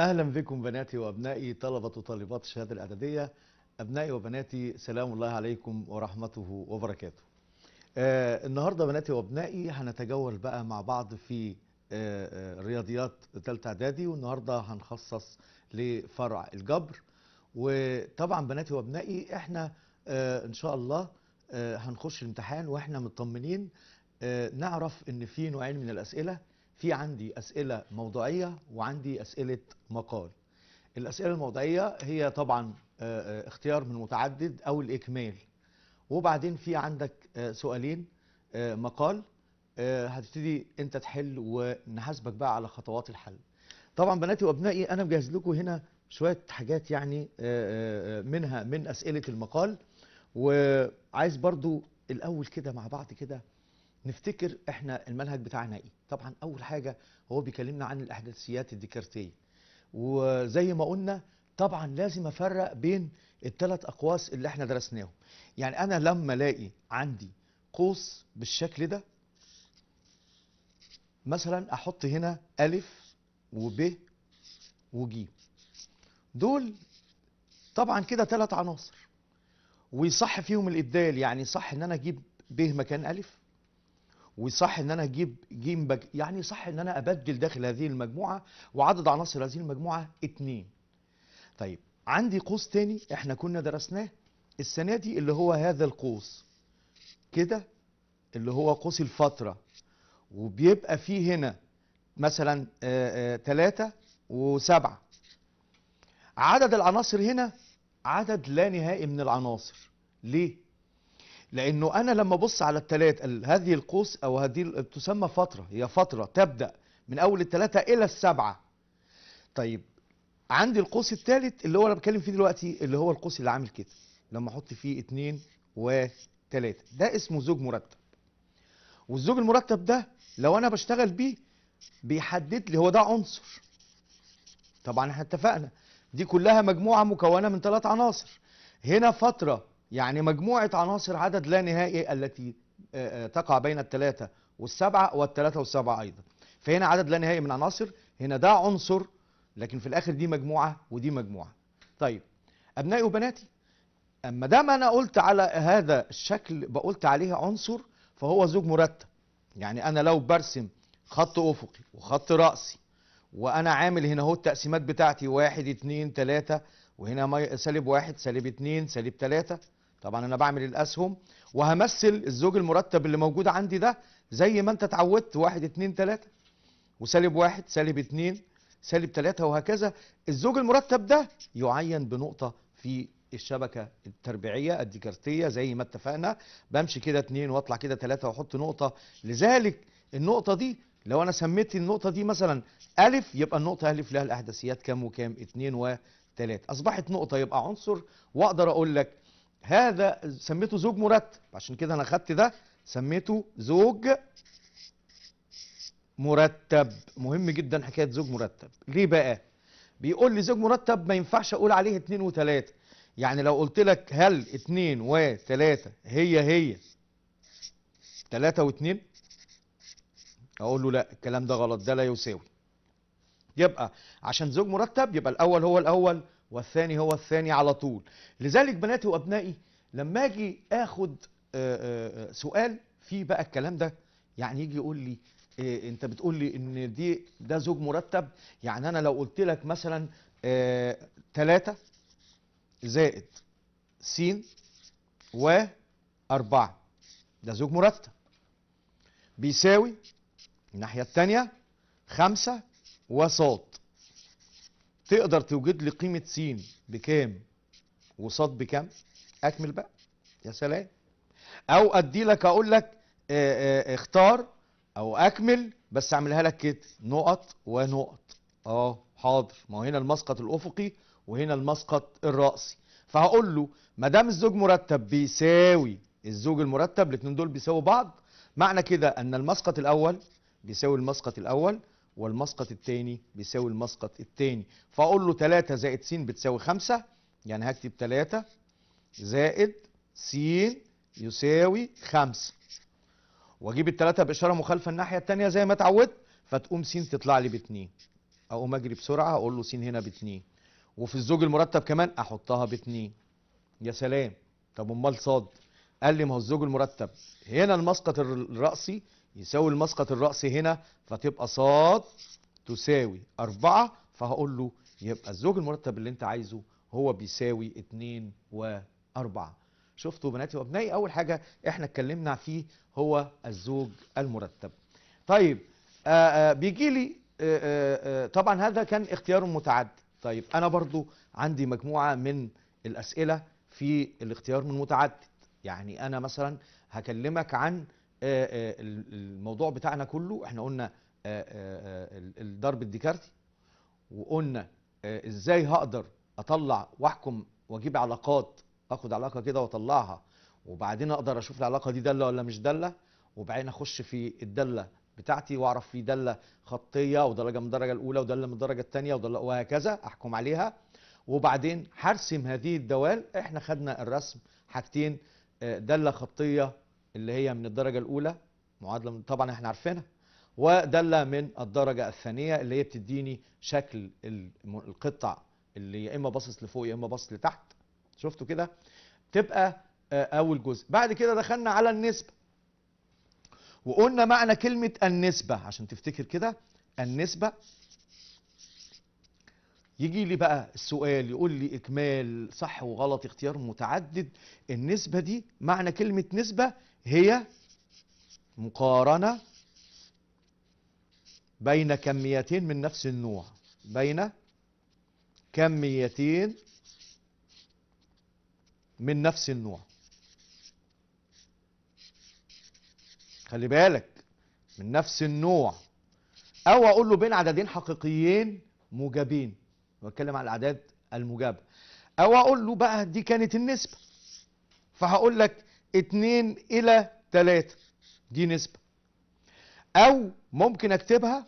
أهلا بكم بناتي وأبنائي طلبة وطالبات الشهادة الإعدادية أبنائي وبناتي سلام الله عليكم ورحمته وبركاته آه النهاردة بناتي وأبنائي هنتجول بقى مع بعض في آه, آه، رياضيات ثالثه إعدادي والنهاردة هنخصص لفرع الجبر وطبعا بناتي وأبنائي إحنا آه إن شاء الله آه هنخش الامتحان وإحنا مطمنين آه نعرف إن في نوعين من الأسئلة في عندي أسئلة موضوعية وعندي أسئلة مقال الأسئلة الموضوعيه هي طبعا آه، آه، اختيار من متعدد أو الإكمال وبعدين في عندك آه، سؤالين مقال هتبتدي أنت تحل ونحاسبك بقى على خطوات الحل طبعا بناتي وأبنائي أنا مجهز لكم هنا شوية حاجات يعني منها من أسئلة المقال وعايز برضو الأول كده مع بعض كده نفتكر احنا المنهج بتاعنا ايه طبعا اول حاجه هو بيكلمنا عن الاحداثيات الديكارتيه وزي ما قلنا طبعا لازم افرق بين التلات اقواس اللي احنا درسناهم يعني انا لما الاقي عندي قوس بالشكل ده مثلا احط هنا الف وب وج دول طبعا كده تلات عناصر ويصح فيهم الابدال يعني صح ان انا اجيب ب مكان الف وصح ان انا اجيب جيم بج... يعني صح ان انا ابدل داخل هذه المجموعه وعدد عناصر هذه المجموعه اثنين. طيب عندي قوس ثاني احنا كنا درسناه السنه دي اللي هو هذا القوس كده اللي هو قوس الفتره وبيبقى فيه هنا مثلا ثلاثه وسبعه. عدد العناصر هنا عدد لا نهائي من العناصر ليه لانه انا لما ابص على التلات هذه القوس او هذه تسمى فتره هي فتره تبدا من اول الثلاثه الى السبعه طيب عندي القوس الثالث اللي هو انا بتكلم فيه دلوقتي اللي هو القوس اللي عامل كده لما احط فيه اثنين وثلاثه ده اسمه زوج مرتب والزوج المرتب ده لو انا بشتغل بيه بيحدد لي هو ده عنصر طبعا احنا اتفقنا دي كلها مجموعه مكونه من ثلاث عناصر هنا فتره يعني مجموعة عناصر عدد لا نهائي التي آه، آه، تقع بين الثلاثة والسبعة والثلاثة والسبعة أيضا فهنا عدد لا نهائي من عناصر هنا ده عنصر لكن في الآخر دي مجموعة ودي مجموعة طيب أبنائي وبناتي أما دام أنا قلت على هذا الشكل بقولت عليه عنصر فهو زوج مرتب يعني أنا لو برسم خط أفقي وخط رأسي وأنا عامل هنا هو التقسيمات بتاعتي واحد اتنين تلاتة وهنا سالب واحد سالب اتنين سالب تلاتة طبعا انا بعمل الاسهم وهمثل الزوج المرتب اللي موجود عندي ده زي ما انت اتعودت واحد اتنين تلاتة وسالب واحد سالب اتنين سالب تلاتة وهكذا الزوج المرتب ده يعين بنقطة في الشبكة التربيعية الديكارتية زي ما اتفقنا بمشي كده اتنين واطلع كده تلاتة واحط نقطة لذلك النقطة دي لو انا سميت النقطة دي مثلا ألف يبقى النقطة ألف لها الأحداثيات كام وكام اتنين وتلاتة أصبحت نقطة يبقى عنصر وأقدر أقول لك هذا سميته زوج مرتب عشان كده انا خدت ده سميته زوج مرتب مهم جدا حكايه زوج مرتب ليه بقى بيقول لي زوج مرتب ما ينفعش اقول عليه اتنين وتلاته يعني لو قلت لك هل اتنين وتلاته هي هي تلاته واتنين اقول له لا الكلام ده غلط ده لا يساوي يبقى عشان زوج مرتب يبقى الاول هو الاول والثاني هو الثاني على طول لذلك بناتي وابنائي لما اجي اخد آه، آه، آه، سؤال في بقى الكلام ده يعني يجي يقول لي إيه انت بتقول لي ان دي ده زوج مرتب يعني انا لو قلت لك مثلا 3 زائد س و ده زوج مرتب بيساوي الناحيه الثانيه خمسة وص تقدر توجد لي قيمة س بكام وص بكام أكمل بقى يا سلام أو أدي لك أقول لك آه، آه، اختار أو أكمل بس أعملها لك كده نقط ونقط أه حاضر ما هو هنا المسقط الأفقي وهنا المسقط الرأسي فهقول له ما دام الزوج مرتب بيساوي الزوج المرتب الاثنين دول بيساوي بعض معنى كده أن المسقط الأول بيساوي المسقط الأول والمسقط الثاني بيساوي المسقط الثاني فاقول له 3 زائد س بتساوي 5 يعني هكتب 3 زائد س يساوي 5 واجيب الثلاثه باشاره مخالفه الناحيه الثانيه زي ما اتعودت فتقوم س تطلع لي ب2 اقوم اجري بسرعه اقول له س هنا ب2 وفي الزوج المرتب كمان احطها ب2 يا سلام طب امال صاد قال لي ما هو الزوج المرتب هنا المسقط الرأسي يساوي المسقط الرأسي هنا فتبقى ص تساوي أربعة فهقول له يبقى الزوج المرتب اللي أنت عايزه هو بيساوي اتنين وأربعة شفتوا بناتي وابنائي أول حاجة إحنا اتكلمنا فيه هو الزوج المرتب طيب آآ آه، آآ آه، بيجي لي آه، طبعا هذا كان اختيار متعدد طيب أنا برضو عندي مجموعة من الأسئلة في الاختيار من متعدد يعني أنا مثلا هكلمك عن آه، آه، الموضوع بتاعنا كله احنا قلنا آه، الضرب الديكارتي وقلنا ازاي هقدر اطلع واحكم واجيب علاقات اخد علاقه كده واطلعها وبعدين اقدر اشوف العلاقه دي داله ولا مش داله وبعدين اخش في الداله بتاعتي واعرف في داله خطيه ودرجه من الدرجه الاولى وداله من الدرجه الثانيه وهكذا احكم عليها وبعدين هرسم هذه الدوال احنا خدنا الرسم حاجتين داله خطيه اللي هي من الدرجة الأولى معادلة طبعا احنا عارفينها ودالة من الدرجة الثانية اللي هي بتديني شكل القطع اللي يا إما باصص لفوق يا إما باصص لتحت شفتوا كده تبقى آه، أول جزء بعد كده دخلنا على النسبة وقلنا معنى كلمة النسبة عشان تفتكر كده النسبة يجي لي بقى السؤال يقول لي إكمال صح وغلط اختيار متعدد النسبة دي معنى كلمة نسبة هي مقارنة بين كميتين من نفس النوع بين كميتين من نفس النوع خلي بالك من نفس النوع او اقول له بين عددين حقيقيين موجبين واتكلم على الاعداد الموجبه او اقول له بقى دي كانت النسبه فهقول لك 2 إلى 3 دي نسبة أو ممكن أكتبها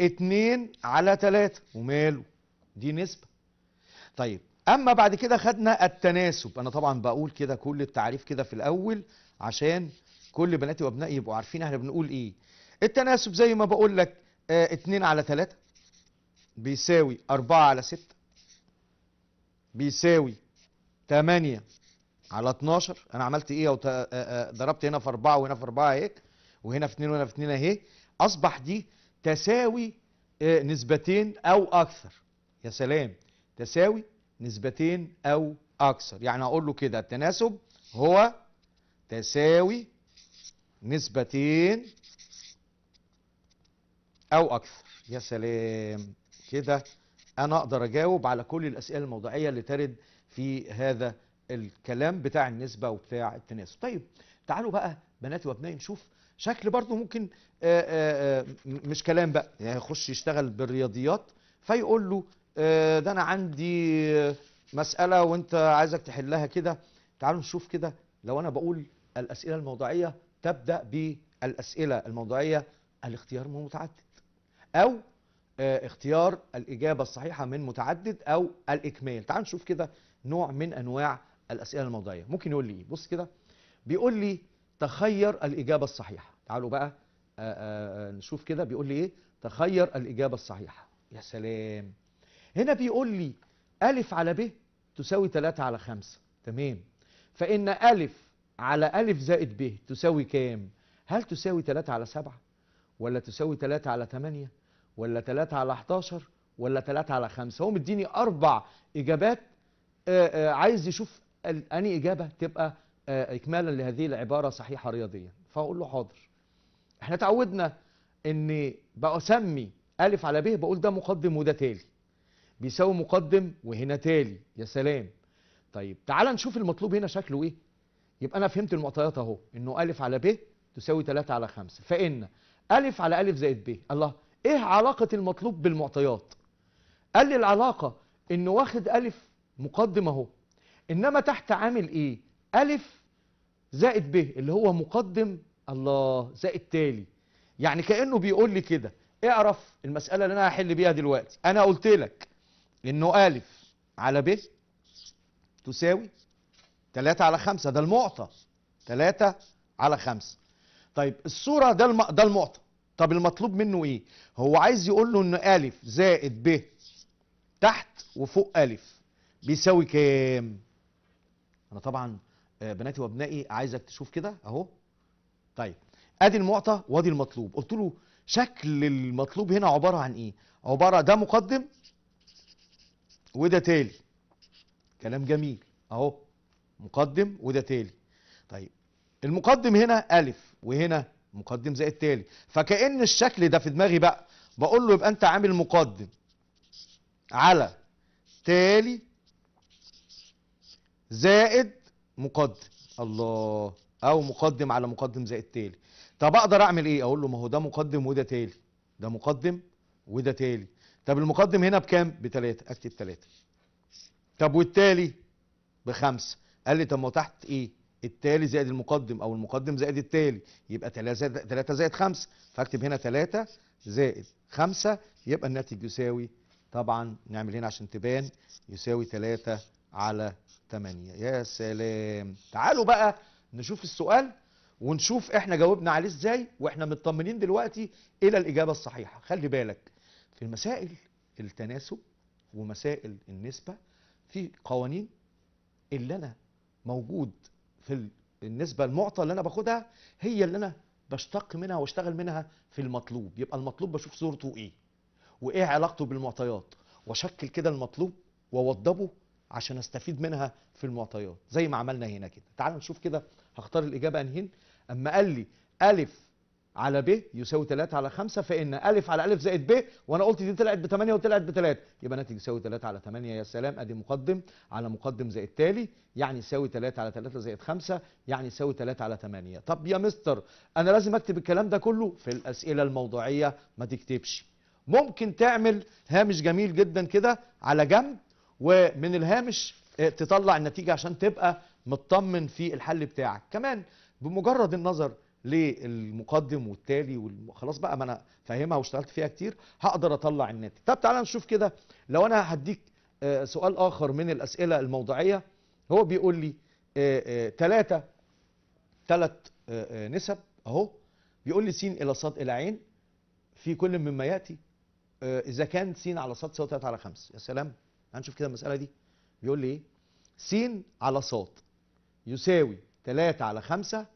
2 على 3 وماله دي نسبة طيب أما بعد كده خدنا التناسب أنا طبعا بقول كده كل التعريف كده في الأول عشان كل بناتي وأبنائي يبقوا عارفين احنا بنقول إيه التناسب زي ما بقول لك 2 آه على 3 بيساوي 4 على 6 بيساوي 8 على 12 انا عملت ايه ضربت هنا في 4 وهنا في 4 اهي وهنا في 2 وهنا في 2 اهي اصبح دي تساوي آه، نسبتين او اكثر يا سلام تساوي نسبتين او اكثر يعني اقول له كده التناسب هو تساوي نسبتين او اكثر يا سلام كده انا اقدر اجاوب على كل الاسئله الموضوعيه اللي ترد في هذا الكلام بتاع النسبة وبتاع التناسب طيب تعالوا بقى بناتي وابنائي نشوف شكل برضه ممكن آآ آه، آآ آه، مش كلام بقى يعني يخش يشتغل بالرياضيات فيقول له آه، ده انا عندي مسألة وانت عايزك تحلها كده تعالوا نشوف كده لو انا بقول الأسئلة الموضوعية تبدأ بالأسئلة الموضوعية الاختيار من متعدد أو اختيار الإجابة الصحيحة من متعدد أو الإكمال تعالوا نشوف كده نوع من أنواع الأسئلة الموضعية ممكن يقول لي إيه بص كده بيقول لي تخير الإجابة الصحيحة تعالوا بقى آآ آه، آآ آه، آه، نشوف كده بيقول لي إيه تخير الإجابة الصحيحة يا سلام هنا بيقول لي ألف على ب تساوي 3 على 5 تمام فإن ألف على ألف زائد ب تساوي كام هل تساوي 3 على 7 ولا تساوي 3 على 8 ولا 3 على 11 ولا 3 على 5 هو مديني أربع إجابات عايز يشوف أني إجابة تبقى آه، إكمالا لهذه العبارة صحيحة رياضيا فأقول له حاضر احنا تعودنا ان بسمي ألف على ب بقول ده مقدم وده تالي بيساوي مقدم وهنا تالي يا سلام طيب تعال نشوف المطلوب هنا شكله ايه يبقى انا فهمت المعطيات اهو انه ألف على ب تساوي 3 على 5 فان ألف على ألف زائد ب الله ايه علاقة المطلوب بالمعطيات قال لي العلاقة انه واخد ألف مقدم اهو إنما تحت عامل إيه ألف زائد ب اللي هو مقدم الله زائد تالي يعني كأنه بيقول لي كده اعرف المسألة اللي أنا هحل بيها دلوقتي أنا قلت لك إنه ألف على ب تساوي 3 على 5 ده المعطى 3 على 5 طيب الصورة ده الم... ده المعطى طب المطلوب منه ايه هو عايز يقول له ان ألف زائد ب تحت وفوق ألف بيساوي كام انا طبعا آه، بناتي وابنائي عايزك تشوف كده اهو طيب ادي المعطى وادي المطلوب قلت له شكل المطلوب هنا عباره عن ايه عباره ده مقدم وده تالي كلام جميل اهو مقدم وده تالي طيب المقدم هنا الف وهنا مقدم زائد تالي فكأن الشكل ده في دماغي بقى بقول له يبقى انت عامل مقدم على تالي زائد مقدم الله او مقدم على مقدم زائد تالي طب اقدر اعمل ايه اقول له ما هو ده مقدم وده تالي ده مقدم وده تالي طب المقدم هنا بكام بتلاتة اكتب تلاتة طب والتالي بخمسة قال لي طب ما تحت ايه التالي زائد المقدم او المقدم زائد التالي يبقى تلاتة زائد تلاتة زائد خمسة فاكتب هنا تلاتة زائد خمسة يبقى الناتج يساوي طبعا نعمل هنا عشان تبان يساوي تلاتة على 8 يا سلام تعالوا بقى نشوف السؤال ونشوف احنا جاوبنا عليه ازاي واحنا مطمنين دلوقتي الى الاجابه الصحيحه خلي بالك في مسائل التناسب ومسائل النسبه في قوانين اللي انا موجود في النسبه المعطى اللي انا باخدها هي اللي انا بشتق منها واشتغل منها في المطلوب يبقى المطلوب بشوف صورته ايه وايه علاقته بالمعطيات واشكل كده المطلوب واوضبه عشان استفيد منها في المعطيات زي ما عملنا هنا كده تعال نشوف كده هختار الاجابه انهين اما قال لي الف على ب يساوي 3 على 5 فان الف على الف زائد ب وانا قلت دي طلعت ب 8 وطلعت ب 3 يبقى ناتج يساوي 3 على 8 يا سلام ادي مقدم على مقدم زائد تالي يعني يساوي 3 على 3 زائد 5 يعني يساوي 3 على 8 طب يا مستر انا لازم اكتب الكلام ده كله في الاسئله الموضوعيه ما تكتبش ممكن تعمل هامش جميل جدا كده على جنب ومن الهامش آه، تطلع النتيجة عشان تبقى مطمن في الحل بتاعك كمان بمجرد النظر للمقدم والتالي وخلاص بقى ما انا فاهمها واشتغلت فيها كتير هقدر اطلع الناتج طب تعالى نشوف كده لو انا هديك آه، سؤال اخر من الاسئله الموضوعيه هو بيقول لي ثلاثه آه، ثلاث نسب اهو بيقول لي س الى ص الى ع في كل مما ياتي اذا كان س على ص تساوي 3 على 5 يا سلام هنشوف كده المساله دي بيقول لي ايه س على ص يساوي 3 على 5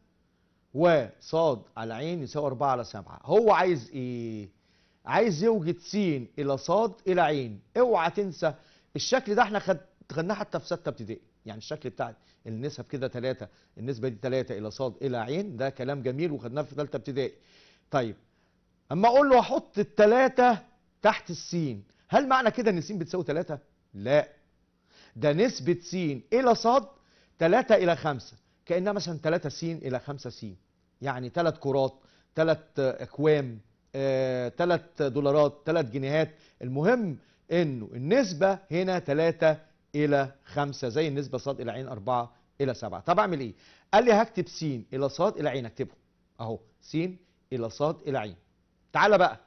و ص على ع يساوي 4 على 7 هو عايز ايه عايز يوجد س الى ص الى ع اوعى تنسى الشكل ده احنا خد خدناه حتى في سته ابتدائي يعني الشكل بتاع النسب كده 3 النسبه دي 3 الى ص الى ع ده كلام جميل وخدناه في ثالثه ابتدائي طيب اما اقول له احط الثلاثه تحت السين هل معنى كده ان السين بتساوي 3 لا ده نسبة س إلى ص 3 إلى 5 كأنها مثلا 3 س إلى 5 س يعني 3 كرات 3 أكوام 3 آه، دولارات 3 جنيهات المهم انه النسبة هنا 3 إلى 5 زي النسبة ص إلى عين 4 إلى 7 طب أعمل إيه؟ قال لي هكتب س إلى ص إلى عين أكتبه أهو س إلى ص إلى عين تعالى بقى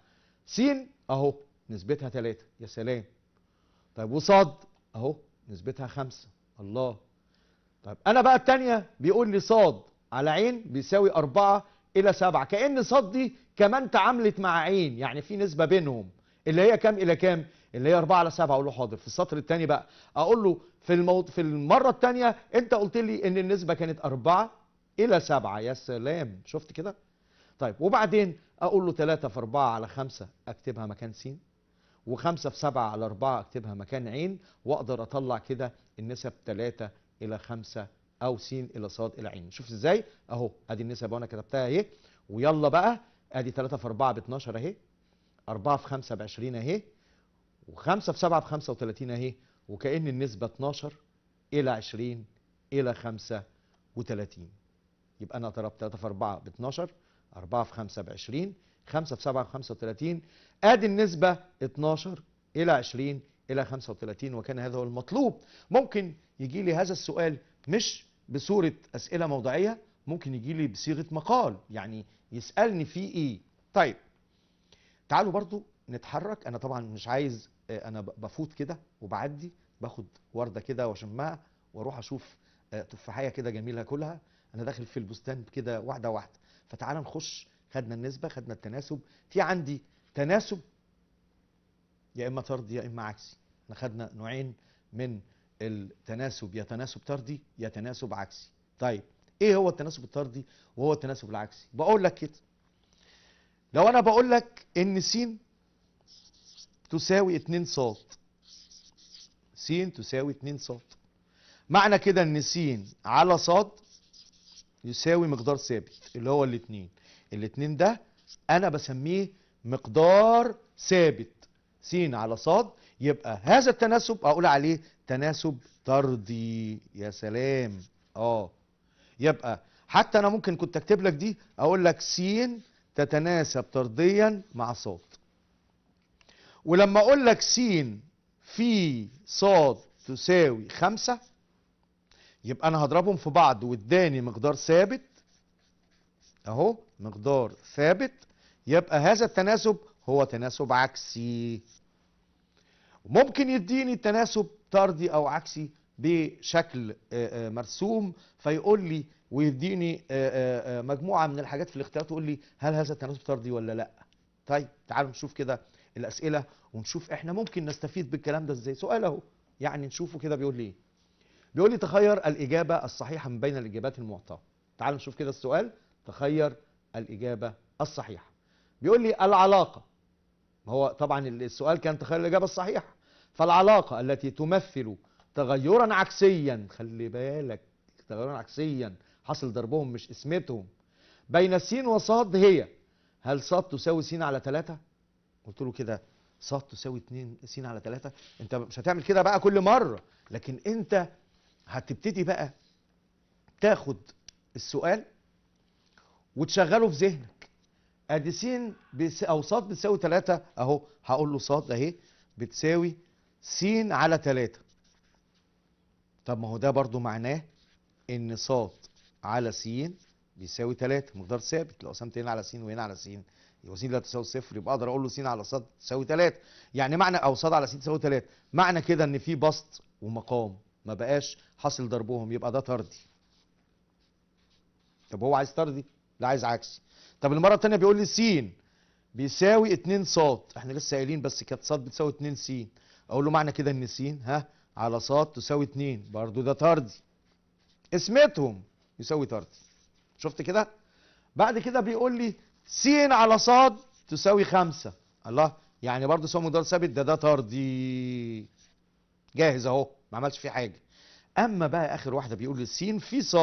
س أهو نسبتها 3 يا سلام طيب وصاد اهو نسبتها خمسة الله طيب انا بقى التانية بيقول لي صاد على عين بيساوي أربعة إلى سبعة كأن صاد دي كمان تعاملت مع عين يعني في نسبة بينهم اللي هي كام إلى كام اللي هي اربعة على سبعة اقول له حاضر في السطر الثاني بقى اقول له في المو... في المره الثانيه انت قلت لي ان النسبه كانت اربعة الى سبعة يا سلام شفت كده طيب وبعدين اقول له ثلاثة في اربعة على خمسة اكتبها مكان س و5 في 7 على 4 أكتبها مكان عين وأقدر أطلع كده النسب 3 إلى 5 أو س إلى ص إلى عين شوف إزاي أهو أدي النسب وأنا كتبتها أهي ويلا بقى أدي 3 في 4 ب 12 أهي 4 في 5 ب 20 أهي و5 في 7 ب 35 أهي وكأن النسبة 12 إلى 20 إلى 35 يبقى أنا ضربت 3 في 4 ب 12 4 في 5 ب 20 5 في 7 35 ادي النسبه 12 الى 20 الى 35 وكان هذا هو المطلوب ممكن يجي لي هذا السؤال مش بصوره اسئله موضعيه ممكن يجي لي بصيغه مقال يعني يسالني فيه ايه طيب تعالوا برضو نتحرك انا طبعا مش عايز آه، انا بفوت كده وبعدي باخد ورده كده واشمها واروح اشوف آه، تفاحيه كده جميله كلها انا داخل في البستان كده واحده واحده فتعال نخش خدنا النسبة خدنا التناسب في عندي تناسب يا إما طردي يا إما عكسي احنا خدنا نوعين من التناسب يا تناسب طردي يا تناسب عكسي طيب ايه هو التناسب الطردي وهو التناسب العكسي بقول لك كده لو انا بقول لك ان س تساوي 2 ص س تساوي 2 ص معنى كده ان س على ص يساوي مقدار ثابت اللي هو الاثنين الاتنين ده انا بسميه مقدار ثابت س على ص يبقى هذا التناسب اقول عليه تناسب طردي يا سلام اه يبقى حتى انا ممكن كنت اكتب لك دي اقول لك س تتناسب طرديا مع ص ولما اقول لك س في ص تساوي خمسة يبقى انا هضربهم في بعض واداني مقدار ثابت اهو مقدار ثابت يبقى هذا التناسب هو تناسب عكسي ممكن يديني تناسب طردي او عكسي بشكل آه، آه، مرسوم فيقول لي ويديني آه، مجموعه من الحاجات في الاختيارات ويقول لي هل هذا التناسب طردي ولا لا طيب تعالوا نشوف كده الاسئله ونشوف احنا ممكن نستفيد بالكلام ده ازاي سؤال اهو يعني نشوفه كده بيقول لي ايه بيقول لي تخير الاجابه الصحيحه من بين الاجابات المعطاه تعالوا نشوف كده السؤال تخير الإجابة الصحيحة بيقول لي العلاقة هو طبعا السؤال كان تخير الإجابة الصحيحة فالعلاقة التي تمثل تغيرا عكسيا خلي بالك تغيرا عكسيا حصل ضربهم مش اسمتهم بين السين وصاد هي هل صاد تساوي سين على ثلاثة قلت له كده صاد تساوي 2 س على 3 انت مش هتعمل كده بقى كل مره لكن انت هتبتدي بقى تاخد السؤال وتشغله في ذهنك ادي س بس او ص بتساوي 3 اهو هقول له ص اهي بتساوي س على 3 طب ما هو ده برضو معناه ان ص على س بيساوي 3 مقدار ثابت لو قسمت هنا على س وهنا على س يبقى س لا تساوي صفر يبقى اقدر اقول له س على ص تساوي 3 يعني معنى او ص على س تساوي 3 معنى كده ان في بسط ومقام ما بقاش حاصل ضربهم يبقى ده طردي طب هو عايز طردي لا عايز عكسي طب المره الثانيه بيقول لي س بيساوي 2 ص احنا لسه قايلين بس كانت ص بتساوي 2 س اقول له معنى كده ان س ها على ص تساوي 2 برضو ده طردي قسمتهم يساوي طردي شفت كده بعد كده بيقول لي س على ص تساوي 5 الله يعني برضو سواء مقدار ثابت ده ده طردي جاهز اهو ما عملش فيه حاجه اما بقى اخر واحده بيقول لي س في ص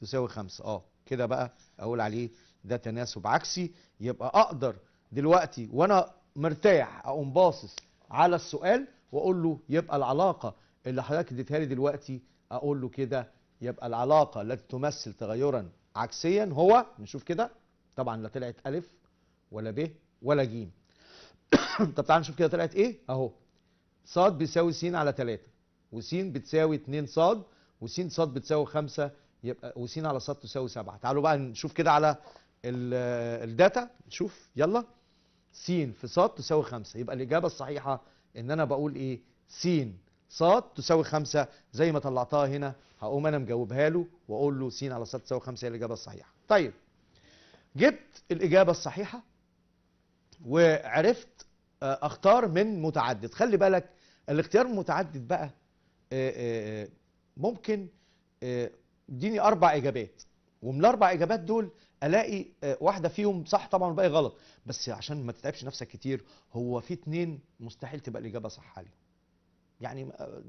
تساوي 5 اه كده بقى اقول عليه ده تناسب عكسي يبقى اقدر دلوقتي وانا مرتاح اقوم باصص على السؤال واقول له يبقى العلاقه اللي حضرتك اديتها لي دلوقتي اقول له كده يبقى العلاقه التي تمثل تغيرا عكسيا هو نشوف كده طبعا لا طلعت الف ولا ب ولا ج طب تعال نشوف كده طلعت ايه اهو ص بيساوي س على 3 وس بتساوي 2 ص وس ص بتساوي 5 يبقى وسين على ص تساوي 7 تعالوا بقى نشوف كده على الداتا نشوف يلا س في ص تساوي 5 يبقى الاجابه الصحيحه ان انا بقول ايه س ص تساوي 5 زي ما طلعتها هنا هقوم انا مجاوبها له واقول له س على ص تساوي 5 هي الاجابه الصحيحه طيب جبت الاجابه الصحيحه وعرفت آه، اختار من متعدد خلي بالك الاختيار المتعدد بقى آه، آه، ممكن اديني اربع اجابات ومن الاربع اجابات دول الاقي آه، واحده فيهم صح طبعا والباقي غلط بس عشان ما تتعبش نفسك كتير هو في اتنين مستحيل تبقى الاجابه صح عليهم يعني آه،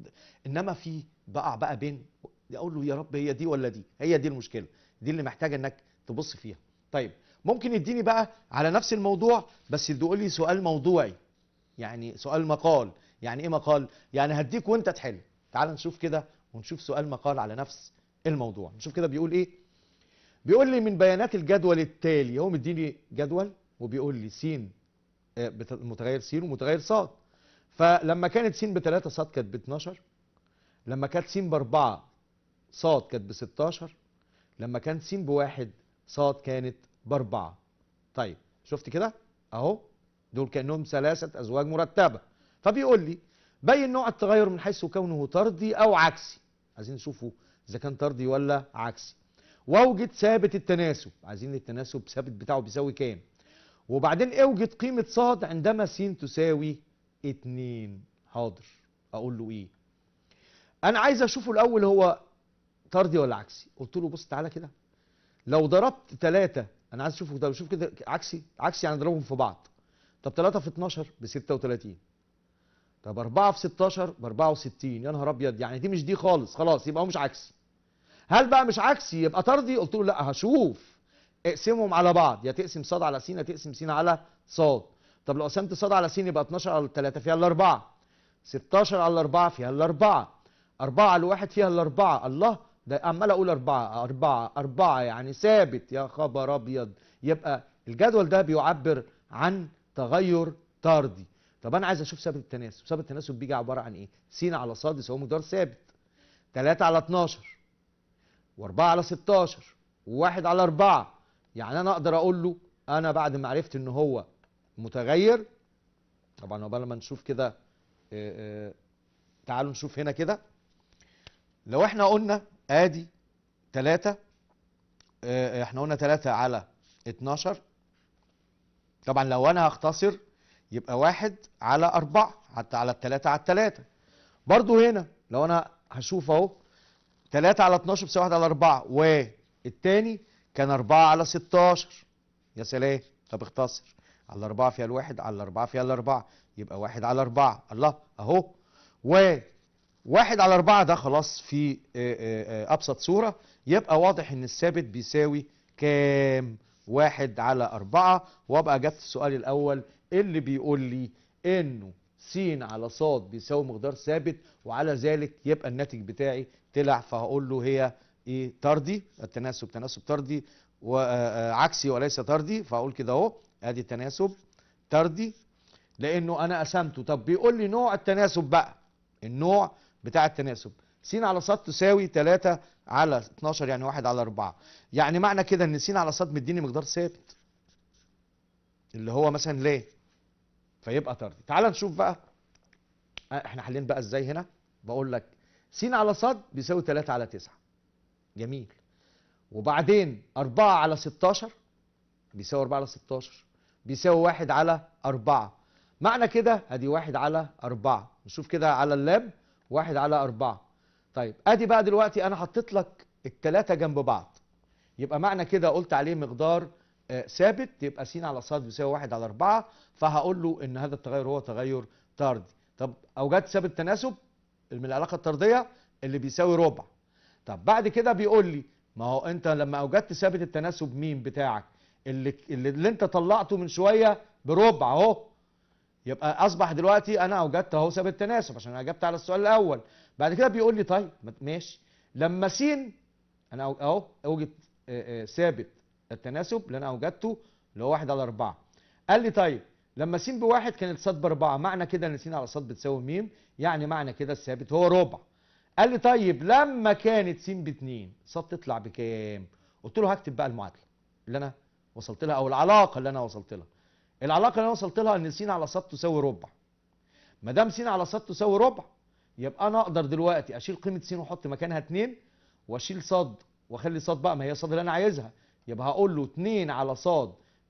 انما في بقع بقى بين اقول له يا رب هي دي ولا دي هي دي المشكله دي اللي محتاجه انك تبص فيها طيب ممكن يديني بقى على نفس الموضوع بس يقول لي سؤال موضوعي يعني سؤال مقال يعني ايه مقال يعني هديك وانت تحل تعال نشوف كده ونشوف سؤال مقال على نفس الموضوع نشوف كده بيقول ايه بيقول لي من بيانات الجدول التالي هو مديني جدول وبيقول لي س آه، متغير س ومتغير ص فلما كانت س ب 3 ص كانت ب 12 لما كانت س ب 4 ص كانت ب 16 لما كانت س ب 1 ص كانت ب 4 طيب شفت كده اهو دول كانهم ثلاثة ازواج مرتبة فبيقول لي بين نوع التغير من حيث كونه طردي او عكسي عايزين نشوفه اذا كان طردي ولا عكسي واوجد ثابت التناسب عايزين التناسب ثابت بتاعه بيساوي كام وبعدين اوجد قيمه صاد عندما س تساوي 2 حاضر اقول له ايه انا عايز اشوفه الاول هو طردي ولا عكسي قلت له بص تعالى كده لو ضربت 3 انا عايز اشوفه ده شوف كده عكسي عكسي يعني اضربهم في بعض طب 3 في 12 ب 36 طب 4 في 16 ب 64 يا نهار ابيض يعني دي مش دي خالص خلاص يبقى هو مش عكسي هل بقى مش عكسي يبقى طردي قلت له لا هشوف اقسمهم على بعض يا تقسم صاد على س يا تقسم س على صاد طب لو قسمت صاد على س يبقى 12 على 3 فيها ال 4 16 على 4 فيها ال 4 4 على 1 فيها ال 4 الله ده عمال اقول 4 4 4 يعني ثابت يا خبر ابيض يبقى الجدول ده بيعبر عن تغير طردي طب انا عايز اشوف ثابت التناسب ثابت التناسب بيجي عباره عن ايه س على ص يساوي مقدار ثابت 3 على 12 و4 على 16 و1 على 4 يعني انا اقدر اقول له انا بعد ما عرفت ان هو متغير طبعا قبل ما نشوف كده آه، آه، تعالوا نشوف هنا كده لو احنا قلنا ادي 3 آه، احنا قلنا 3 على 12 طبعا لو انا هختصر يبقى 1 على 4 حتى على ال 3 على ال 3 برضو هنا لو انا هشوف اهو 3 على 12 بيساوي 1 على 4 والتاني كان 4 على 16 يا سلام طب اختصر على 4 فيها الواحد على 4 فيها الأربعة يبقى 1 على 4 الله أهو و 1 على 4 ده خلاص في آه، آه، آه، أبسط صورة يبقى واضح إن الثابت بيساوي كام؟ 1 على 4 وابقى جت السؤال الأول اللي بيقول لي إنه س على ص بيساوي مقدار ثابت وعلى ذلك يبقى الناتج بتاعي طلع فهقول له هي ايه طردي التناسب تناسب طردي وعكسي آه، آه، وليس طردي فاقول كده اهو ادي تناسب طردي لانه انا قسمته طب بيقول لي نوع التناسب بقى النوع بتاع التناسب س على ص تساوي 3 على 12 يعني 1 على 4 يعني معنى كده ان س على ص مديني مقدار ثابت اللي هو مثلا ليه فيبقى طردي تعال نشوف بقى آه، احنا حلين بقى ازاي هنا بقول لك س على ص بيساوي 3 على 9 جميل وبعدين 4 على 16 بيساوي 4 على 16 بيساوي 1 على 4 معنى كده ادي 1 على 4 نشوف كده على اللاب 1 على 4 طيب ادي بقى دلوقتي انا حطيت لك الثلاثه جنب بعض يبقى معنى كده قلت عليه مقدار آه، ثابت يبقى س على ص بيساوي 1 على 4 فهقول له ان هذا التغير هو تغير طردي طب اوجدت ثابت تناسب من العلاقه الطرديه اللي بيساوي ربع طب بعد كده بيقول لي ما هو انت لما اوجدت ثابت التناسب مين بتاعك اللي اللي انت طلعته من شويه بربع اهو يبقى اصبح دلوقتي انا اوجدت اهو ثابت التناسب عشان انا اجبت على السؤال الاول بعد كده بيقول لي طيب ماشي لما س انا اهو اوجد آه، آه، ثابت التناسب اللي انا اوجدته اللي هو 1 على 4 قال لي طيب لما س بواحد كانت ب باربعه معنى كده ان س على ص بتساوي م يعني معنى كده الثابت هو ربع قال لي طيب لما كانت س باتنين ص تطلع بكام قلت له هكتب بقى المعادله اللي انا وصلت لها او العلاقه اللي انا وصلت لها العلاقه اللي انا وصلت لها ان س على ص تساوي ربع ما دام س على ص تساوي ربع يبقى انا اقدر دلوقتي اشيل قيمه س واحط مكانها 2 واشيل ص واخلي ص بقى ما هي ص اللي انا عايزها يبقى هقول له 2 على ص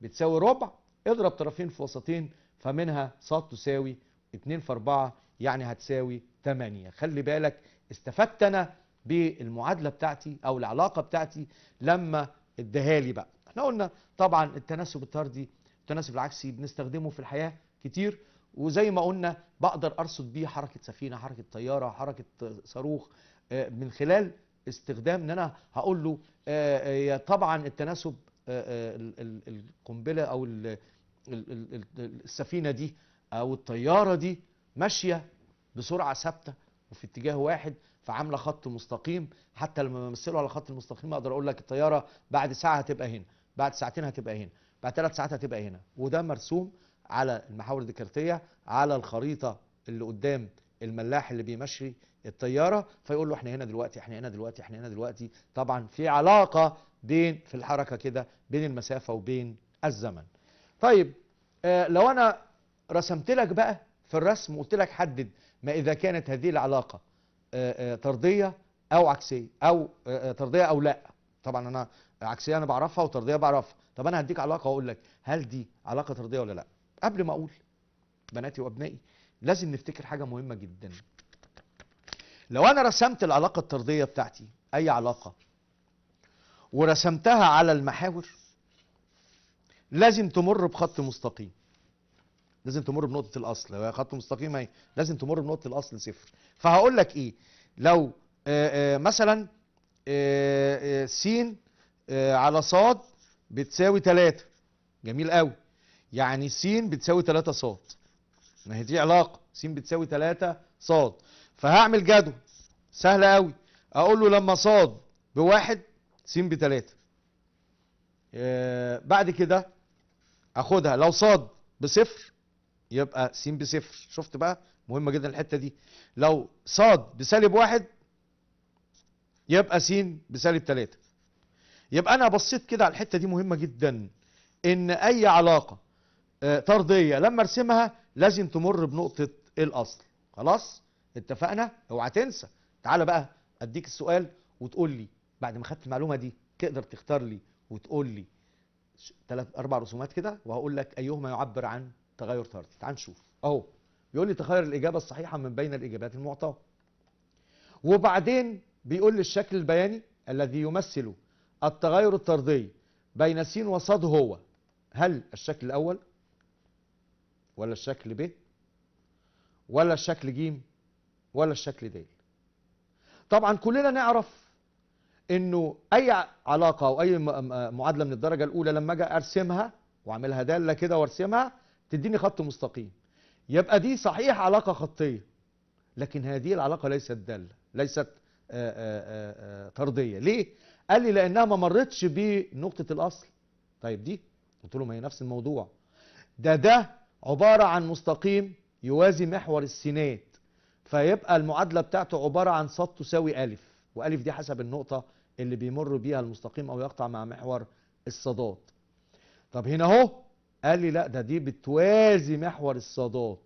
بتساوي ربع اضرب طرفين في وسطين فمنها ص تساوي 2 في 4 يعني هتساوي 8 خلي بالك استفدت انا بالمعادله بتاعتي او العلاقه بتاعتي لما اداها لي بقى احنا قلنا طبعا التناسب الطردي التناسب العكسي بنستخدمه في الحياه كتير وزي ما قلنا بقدر ارصد بيه حركه سفينه حركه طياره حركه صاروخ آه، من خلال استخدام ان انا هقول له آه، آه، يا طبعا التناسب آه، القنبله او السفينه دي او الطياره دي ماشيه بسرعه ثابته وفي اتجاه واحد فعامله خط مستقيم حتى لما بمثله على خط المستقيم اقدر اقول لك الطياره بعد ساعه هتبقى هنا بعد ساعتين هتبقى هنا بعد ثلاث ساعات هتبقى هنا وده مرسوم على المحاور الديكارتيه على الخريطه اللي قدام الملاح اللي بيمشي الطياره فيقول له احنا هنا دلوقتي احنا هنا دلوقتي احنا هنا دلوقتي طبعا في علاقه بين في الحركه كده بين المسافه وبين الزمن طيب اه لو انا رسمت لك بقى في الرسم وقلت لك حدد ما اذا كانت هذه العلاقه اه اه طرديه او عكسيه او آه، آه، طرديه او لا طبعا انا عكسيه انا بعرفها وطرديه بعرفها طب انا هديك علاقه واقول لك هل دي علاقه طرديه ولا لا قبل ما اقول بناتي وابنائي لازم نفتكر حاجه مهمه جدا لو انا رسمت العلاقه الطرديه بتاعتي اي علاقه ورسمتها على المحاور لازم تمر بخط مستقيم لازم تمر بنقطه الاصل لو خط مستقيم هي لازم تمر بنقطه الاصل صفر فهقول لك ايه لو آآ آه، آآ آه، مثلا آآ آه، س على ص بتساوي 3 جميل قوي يعني س بتساوي 3 ص ما هي دي علاقه س بتساوي 3 ص فهعمل جدول سهل قوي اقول له لما ص بواحد س بتلاتة آه، بعد كده اخدها لو ص بصفر يبقى س بصفر شفت بقى مهمه جدا الحته دي لو ص بسالب واحد يبقى س بسالب تلاتة يبقى انا بصيت كده على الحته دي مهمه جدا ان اي علاقه آه، طرديه لما ارسمها لازم تمر بنقطه إيه الاصل خلاص اتفقنا اوعى تنسى تعالى بقى اديك السؤال وتقول لي بعد ما خدت المعلومه دي تقدر تختار لي وتقول لي ثلاث اربع رسومات كده وهقول لك ايهما يعبر عن تغير طردي تعال نشوف اهو بيقول لي تخير الاجابه الصحيحه من بين الاجابات المعطاه وبعدين بيقول لي الشكل البياني الذي يمثل التغير الطردي بين س وص هو هل الشكل الاول ولا الشكل ب ولا الشكل ج ولا الشكل د طبعا كلنا نعرف انه اي علاقه او اي معادله من الدرجه الاولى لما اجي ارسمها واعملها داله كده وارسمها تديني خط مستقيم يبقى دي صحيح علاقه خطيه لكن هذه العلاقه ليست داله ليست طرديه ليه قال لي لانها ما مرتش بنقطه الاصل طيب دي قلت له ما هي نفس الموضوع ده ده عبارة عن مستقيم يوازي محور السينات فيبقى المعادلة بتاعته عبارة عن ص تساوي ألف وألف دي حسب النقطة اللي بيمر بيها المستقيم أو يقطع مع محور الصادات طب هنا اهو قال لي لا ده دي بتوازي محور الصادات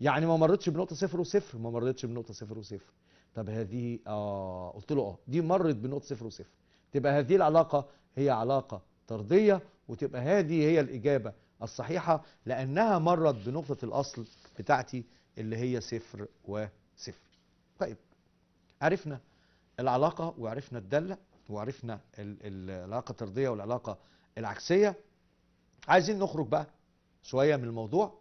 يعني ما مرتش بنقطة صفر وصفر ما مرتش بنقطة صفر وصفر طب هذه اه قلت له اه دي مرت بنقطة صفر وصفر تبقى هذه العلاقة هي علاقة طردية وتبقى هذه هي الإجابة الصحيحة لأنها مرت بنقطة الأصل بتاعتي اللي هي صفر وصفر طيب عرفنا العلاقة وعرفنا الدالة وعرفنا العلاقة الطردية والعلاقة العكسية عايزين نخرج بقى شوية من الموضوع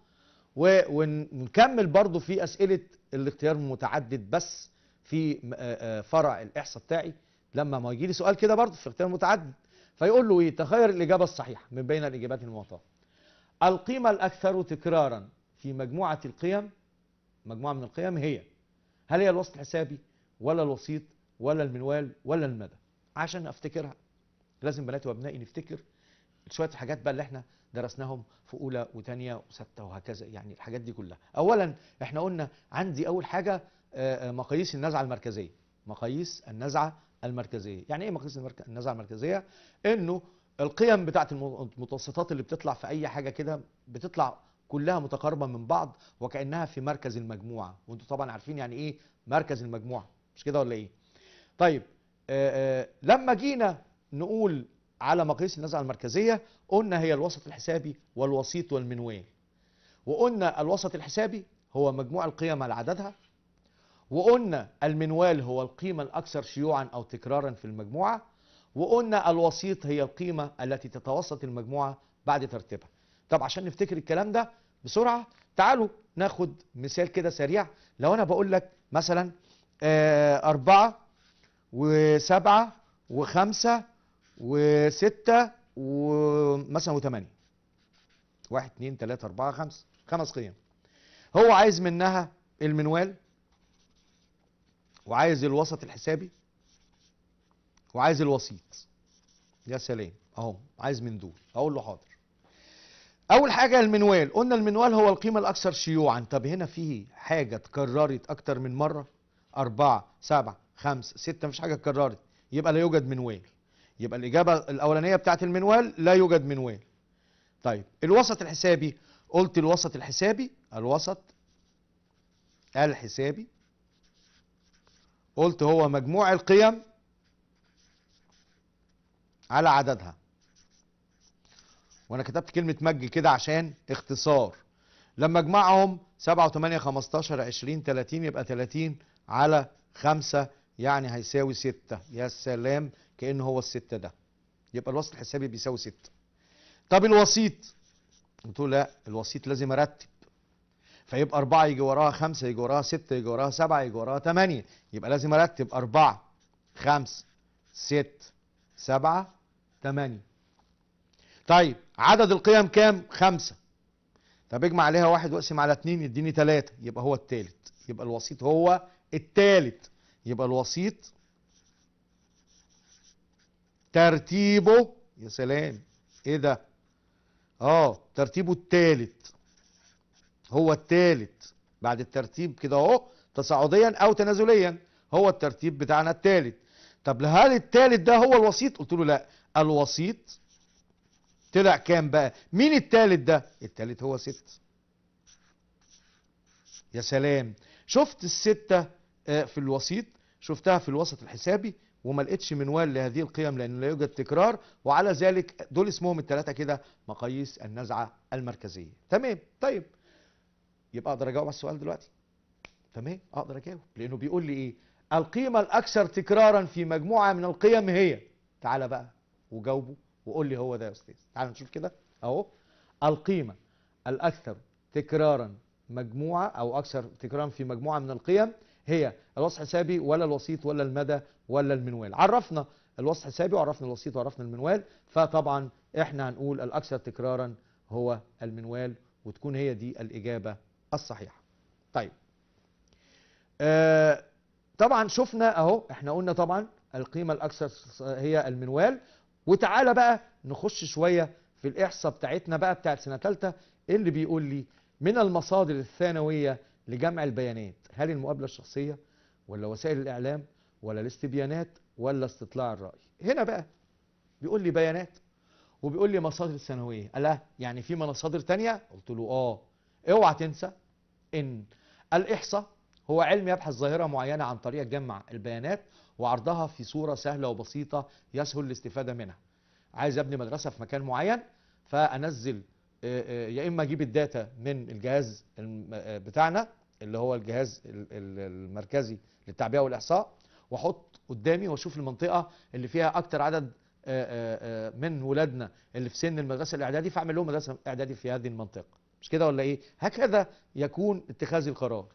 ونكمل برضو في أسئلة الاختيار المتعدد بس في آه، آه، فرع الإحصاء بتاعي لما ما يجي لي سؤال كده برضه في اختيار متعدد فيقول له ايه تخير الإجابة الصحيحة من بين الإجابات المعطاة القيمة الأكثر تكرارا في مجموعة القيم مجموعة من القيم هي هل هي الوسط الحسابي ولا الوسيط ولا المنوال ولا المدى عشان افتكرها لازم بناتي وابنائي نفتكر شويه حاجات بقى اللي احنا درسناهم في اولى وثانيه وسته وهكذا يعني الحاجات دي كلها اولا احنا قلنا عندي اول حاجه آه، آه، مقاييس النزعه المركزيه مقاييس النزعه المركزيه يعني ايه مقاييس النزعه المركزيه انه القيم بتاعت المتوسطات اللي بتطلع في اي حاجه كده بتطلع كلها متقاربه من بعض وكانها في مركز المجموعه وانتم طبعا عارفين يعني ايه مركز المجموعه مش كده ولا ايه طيب آآ آآ لما جينا نقول على مقاييس النزعه المركزيه قلنا هي الوسط الحسابي والوسيط والمنوال وقلنا الوسط الحسابي هو مجموع القيم على عددها وقلنا المنوال هو القيمه الاكثر شيوعا او تكرارا في المجموعه وقلنا الوسيط هي القيمة التي تتوسط المجموعة بعد ترتيبها طب عشان نفتكر الكلام ده بسرعة تعالوا ناخد مثال كده سريع لو أنا بقول لك مثلا آه، أربعة وسبعة وخمسة وستة ومثلا وثمانية واحد اتنين تلاتة أربعة خمسة خمس قيم هو عايز منها المنوال وعايز الوسط الحسابي وعايز الوسيط يا سلام اهو عايز من دول اقول له حاضر اول حاجه المنوال قلنا المنوال هو القيمه الاكثر شيوعا طب هنا في حاجه اتكررت اكتر من مره أربعة سبعة خمسة ستة مفيش حاجة اتكررت يبقى لا يوجد منوال يبقى الإجابة الأولانية بتاعت المنوال لا يوجد منوال طيب الوسط الحسابي قلت الوسط الحسابي الوسط الحسابي قلت هو مجموع القيم على عددها وانا كتبت كلمة مج كده عشان اختصار لما اجمعهم 7 و8 15 20 30 يبقى 30 على 5 يعني هيساوي 6 يا سلام كأنه هو الستة ده يبقى الوسط الحسابي بيساوي 6 طب الوسيط له لا الوسيط لازم ارتب فيبقى 4 يجي وراها 5 يجي وراها 6 يجي وراها 7 يجي وراها 8 يبقى لازم ارتب 4 5 6 7 8 طيب عدد القيم كام 5 طب اجمع عليها واحد واقسم على 2 يديني 3 يبقى هو الثالث يبقى الوسيط هو الثالث يبقى الوسيط ترتيبه يا سلام ايه ده اه ترتيبه الثالث هو الثالث بعد الترتيب كده اهو تصاعديا او تنازليا هو الترتيب بتاعنا الثالث طب هل الثالث ده هو الوسيط قلت له لا الوسيط طلع كام بقى مين التالت ده التالت هو ست يا سلام شفت الستة آه، في الوسيط شفتها في الوسط الحسابي وما لقيتش منوال لهذه القيم لأن لا يوجد تكرار وعلى ذلك دول اسمهم التلاتة كده مقاييس النزعة المركزية تمام طيب يبقى أقدر أجاوب على السؤال دلوقتي تمام أقدر أجاوب لأنه بيقول لي إيه القيمة الأكثر تكرارا في مجموعة من القيم هي تعالى بقى وجاوبه وقول لي هو ده يا استاذ تعال نشوف كده اهو القيمه الاكثر تكرارا مجموعه او اكثر تكرارا في مجموعه من القيم هي الوصف الحسابي ولا الوسيط ولا المدى ولا المنوال عرفنا الوصف الحسابي وعرفنا الوسيط وعرفنا المنوال فطبعا احنا هنقول الاكثر تكرارا هو المنوال وتكون هي دي الاجابه الصحيحه طيب آه طبعا شفنا اهو احنا قلنا طبعا القيمه الاكثر هي المنوال وتعالى بقى نخش شوية في الإحصاء بتاعتنا بقى بتاعت سنة ثالثة اللي بيقول لي من المصادر الثانوية لجمع البيانات هل المقابلة الشخصية ولا وسائل الإعلام ولا الاستبيانات ولا استطلاع الرأي هنا بقى بيقول لي بيانات وبيقول لي مصادر ثانوية ألا يعني في مصادر تانية قلت له اه اوعى تنسى ان الإحصاء هو علم يبحث ظاهرة معينة عن طريق جمع البيانات وعرضها في صورة سهلة وبسيطة يسهل الاستفادة منها عايز ابني مدرسة في مكان معين فانزل آه، آه، يا اما اجيب الداتا من الجهاز آه، بتاعنا اللي هو الجهاز المركزي للتعبئة والإحصاء واحط قدامي واشوف المنطقة اللي فيها اكتر عدد من ولادنا اللي في سن المدرسة الإعدادي فاعمل لهم مدرسة إعدادي في هذه المنطقة مش كده ولا ايه هكذا يكون اتخاذ القرار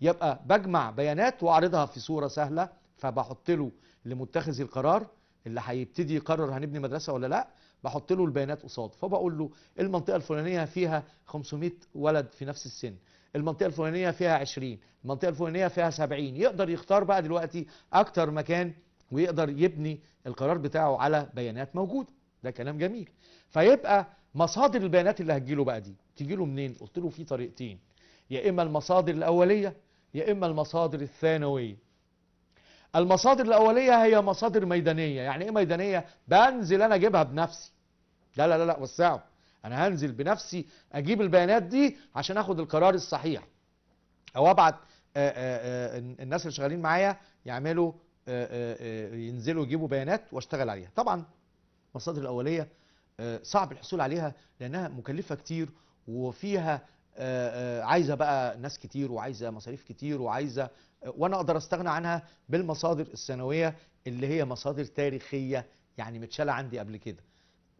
يبقى بجمع بيانات واعرضها في صورة سهلة فبحط له لمتخذ القرار اللي هيبتدي يقرر هنبني مدرسه ولا لا بحط له البيانات قصاد فبقول له المنطقه الفلانيه فيها 500 ولد في نفس السن المنطقه الفلانيه فيها 20 المنطقه الفلانيه فيها 70 يقدر يختار بقى دلوقتي اكتر مكان ويقدر يبني القرار بتاعه على بيانات موجوده ده كلام جميل فيبقى مصادر البيانات اللي هتجيله بقى دي تجيله منين قلت له في طريقتين يا اما المصادر الاوليه يا اما المصادر الثانويه المصادر الاوليه هي مصادر ميدانيه يعني ايه ميدانيه بنزل انا اجيبها بنفسي لا لا لا لا وسعوا انا هنزل بنفسي اجيب البيانات دي عشان اخد القرار الصحيح او ابعت آه، آه، آه، الناس اللي شغالين معايا يعملوا ينزلوا يجيبوا بيانات واشتغل عليها طبعا المصادر الاوليه صعب الحصول عليها لانها مكلفه كتير وفيها آه، آه، عايزه بقى ناس كتير وعايزه مصاريف كتير وعايزه آه، وانا اقدر استغنى عنها بالمصادر السنويه اللي هي مصادر تاريخيه يعني متشاله عندي قبل كده.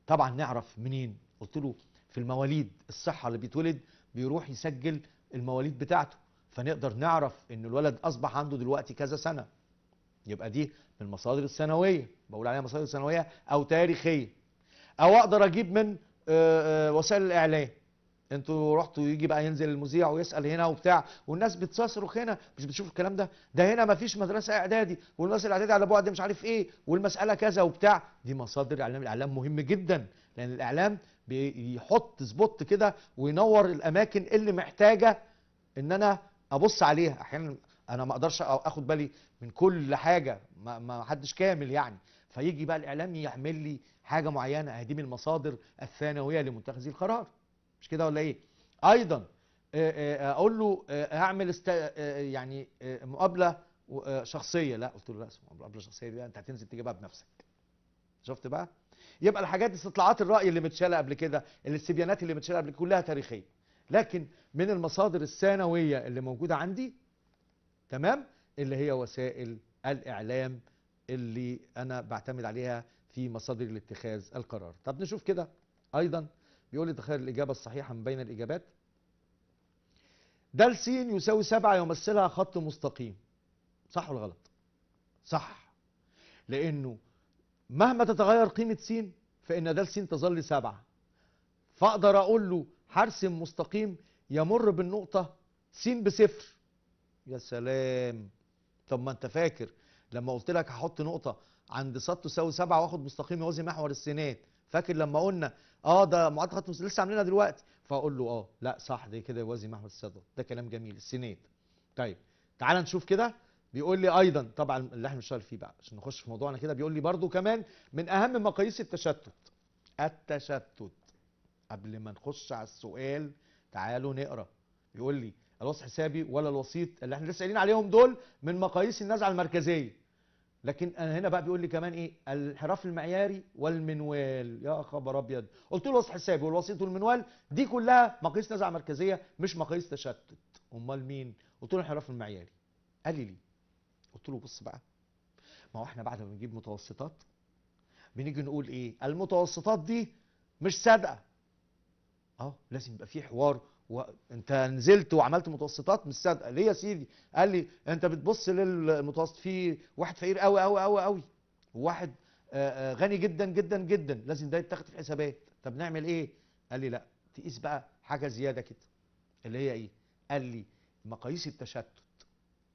طبعا نعرف منين؟ قلت له في المواليد الصحه اللي بيتولد بيروح يسجل المواليد بتاعته فنقدر نعرف ان الولد اصبح عنده دلوقتي كذا سنه. يبقى دي من المصادر السنويه بقول عليها مصادر سنويه او تاريخيه. او اقدر اجيب من وسائل الاعلام انتوا رحتوا يجي بقى ينزل المذيع ويسال هنا وبتاع والناس بتصرخ هنا مش بتشوف الكلام ده ده هنا ما فيش مدرسه اعدادي والمدرسه الاعدادي على بعد مش عارف ايه والمساله كذا وبتاع دي مصادر اعلام الاعلام مهم جدا لان الاعلام بيحط سبوت كده وينور الاماكن اللي محتاجه ان انا ابص عليها احيانا انا ما اقدرش اخد بالي من كل حاجه ما, ما حدش كامل يعني فيجي بقى الاعلام يعمل لي حاجه معينه اهدي من المصادر الثانويه لمتخذي القرار مش كده ولا ايه ايضا اقول له هعمل است... يعني مقابله شخصيه لا قلت له لا مقابله شخصيه دي انت هتنزل تجيبها بنفسك شفت بقى يبقى الحاجات استطلاعات الراي اللي متشاله قبل كده الاستبيانات اللي متشاله قبل كلها تاريخيه لكن من المصادر الثانويه اللي موجوده عندي تمام اللي هي وسائل الاعلام اللي انا بعتمد عليها في مصادر الاتخاذ القرار طب نشوف كده ايضا بيقول لي تخيل الإجابة الصحيحة من بين الإجابات دال س يساوي سبعة يمثلها خط مستقيم صح ولا غلط صح لأنه مهما تتغير قيمة س فإن دال س تظل سبعة فأقدر أقول له هرسم مستقيم يمر بالنقطة س بصفر يا سلام طب ما أنت فاكر لما قلت لك هحط نقطة عند سط تساوي سبعة واخد مستقيم يوازي محور السينات فاكر لما قلنا اه ده معاد خط لسه عاملينها دلوقتي فاقول له اه لا صح ده كده يوازي مع احمد ده كلام جميل السنين طيب تعال نشوف كده بيقول لي ايضا طبعا اللي احنا بنشتغل فيه بقى عشان نخش في موضوعنا كده بيقول لي برضو كمان من اهم مقاييس التشتت التشتت قبل ما نخش على السؤال تعالوا نقرا بيقول لي الوصف حسابي ولا الوسيط اللي احنا لسه قايلين عليهم دول من مقاييس النزعه المركزيه لكن انا هنا بقى بيقول لي كمان ايه الانحراف المعياري والمنوال يا خبر ابيض قلت له اصحى حسابي والوسيط والمنوال دي كلها مقاييس نزعه مركزيه مش مقاييس تشتت امال مين قلت له الانحراف المعياري قال لي ليه قلت له بص بقى ما هو احنا بعد ما بنجيب متوسطات بنيجي نقول ايه المتوسطات دي مش صادقه اه لازم يبقى في حوار وانت نزلت وعملت متوسطات مش صادقه ليه يا سيدي قال لي انت بتبص للمتوسط في واحد فقير قوي قوي قوي قوي وواحد آه، آه، غني جدا جدا جدا لازم ده يتاخد في الحسابات طب نعمل ايه قال لي لا تقيس بقى حاجه زياده كده اللي هي ايه قال لي مقاييس التشتت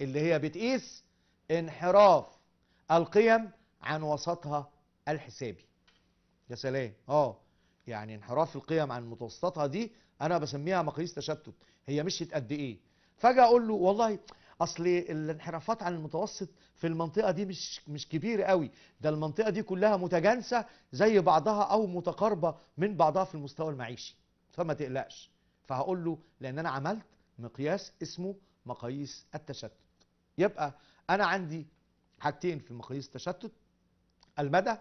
اللي هي بتقيس انحراف القيم عن وسطها الحسابي يا سلام اه يعني انحراف القيم عن متوسطها دي انا بسميها مقاييس تشتت هي مشيت قد ايه فجاه اقول له والله اصل الانحرافات عن المتوسط في المنطقه دي مش مش كبيره قوي ده المنطقه دي كلها متجانسه زي بعضها او متقاربه من بعضها في المستوى المعيشي فما تقلقش فهقول له لان انا عملت مقياس اسمه مقاييس التشتت يبقى انا عندي حاجتين في مقاييس التشتت المدى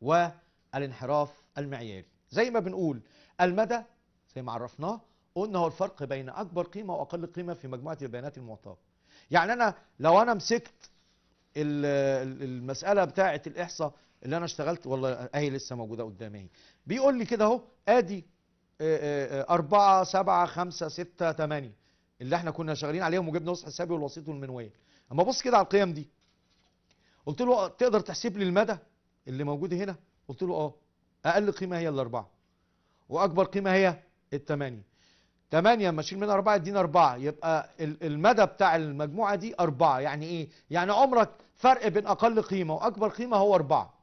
والانحراف المعياري زي ما بنقول المدى زي ما عرفناه قلنا هو الفرق بين اكبر قيمه واقل قيمه في مجموعه البيانات المعطاه يعني انا لو انا مسكت المساله بتاعه الاحصاء اللي انا اشتغلت والله اهي لسه موجوده قدامي اهي بيقول لي كده اهو ادي 4 7 5 6 8 اللي احنا كنا شغالين عليهم وجبنا نص حسابي والوسيط والمنويه اما بص كده على القيم دي قلت له تقدر تحسب لي المدى اللي موجود هنا قلت له اه اقل قيمه هي الاربعه واكبر قيمه هي التمانية تمانية لما اشيل منها اربعة يدينا اربعة يبقى المدى بتاع المجموعة دي اربعة يعني ايه يعني عمرك فرق بين اقل قيمة واكبر قيمة هو اربعة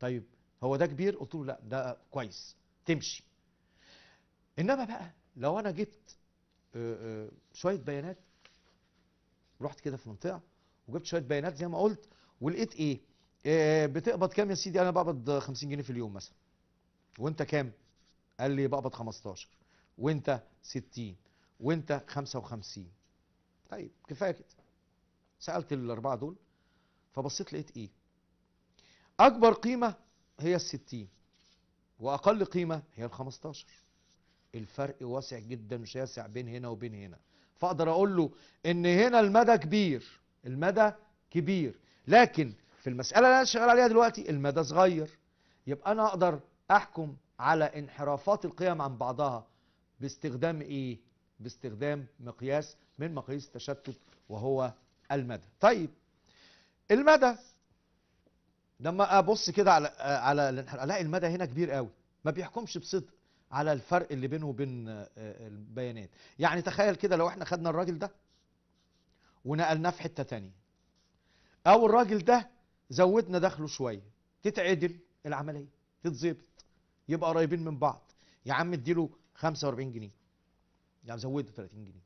طيب هو ده كبير قلت له لا ده كويس تمشي انما بقى لو انا جبت آه، آه، شوية بيانات رحت كده في منطقة وجبت شوية بيانات زي ما قلت ولقيت ايه آه، بتقبض كام يا سيدي انا بقبض 50 جنيه في اليوم مثلا وانت كام قال لي بقبض 15 وانت 60 وانت 55 طيب كفايه كده سالت الاربعه دول فبصيت لقيت ايه اكبر قيمه هي ال 60 واقل قيمه هي ال 15 الفرق واسع جدا شاسع بين هنا وبين هنا فاقدر اقول له ان هنا المدى كبير المدى كبير لكن في المساله اللي انا شغال عليها دلوقتي المدى صغير يبقى انا اقدر احكم على انحرافات القيم عن بعضها باستخدام ايه باستخدام مقياس من مقاييس التشتت وهو المدى طيب المدى لما ابص كده على على الانحراف الاقي المدى هنا كبير قوي ما بيحكمش بصدق على الفرق اللي بينه وبين آه، آه، البيانات يعني تخيل كده لو احنا خدنا الراجل ده ونقلناه في حته ثانيه او الراجل ده زودنا دخله شويه تتعدل العمليه تتظبط يبقى قريبين من بعض يا عم اديله 45 جنيه يعني زوده 30 جنيه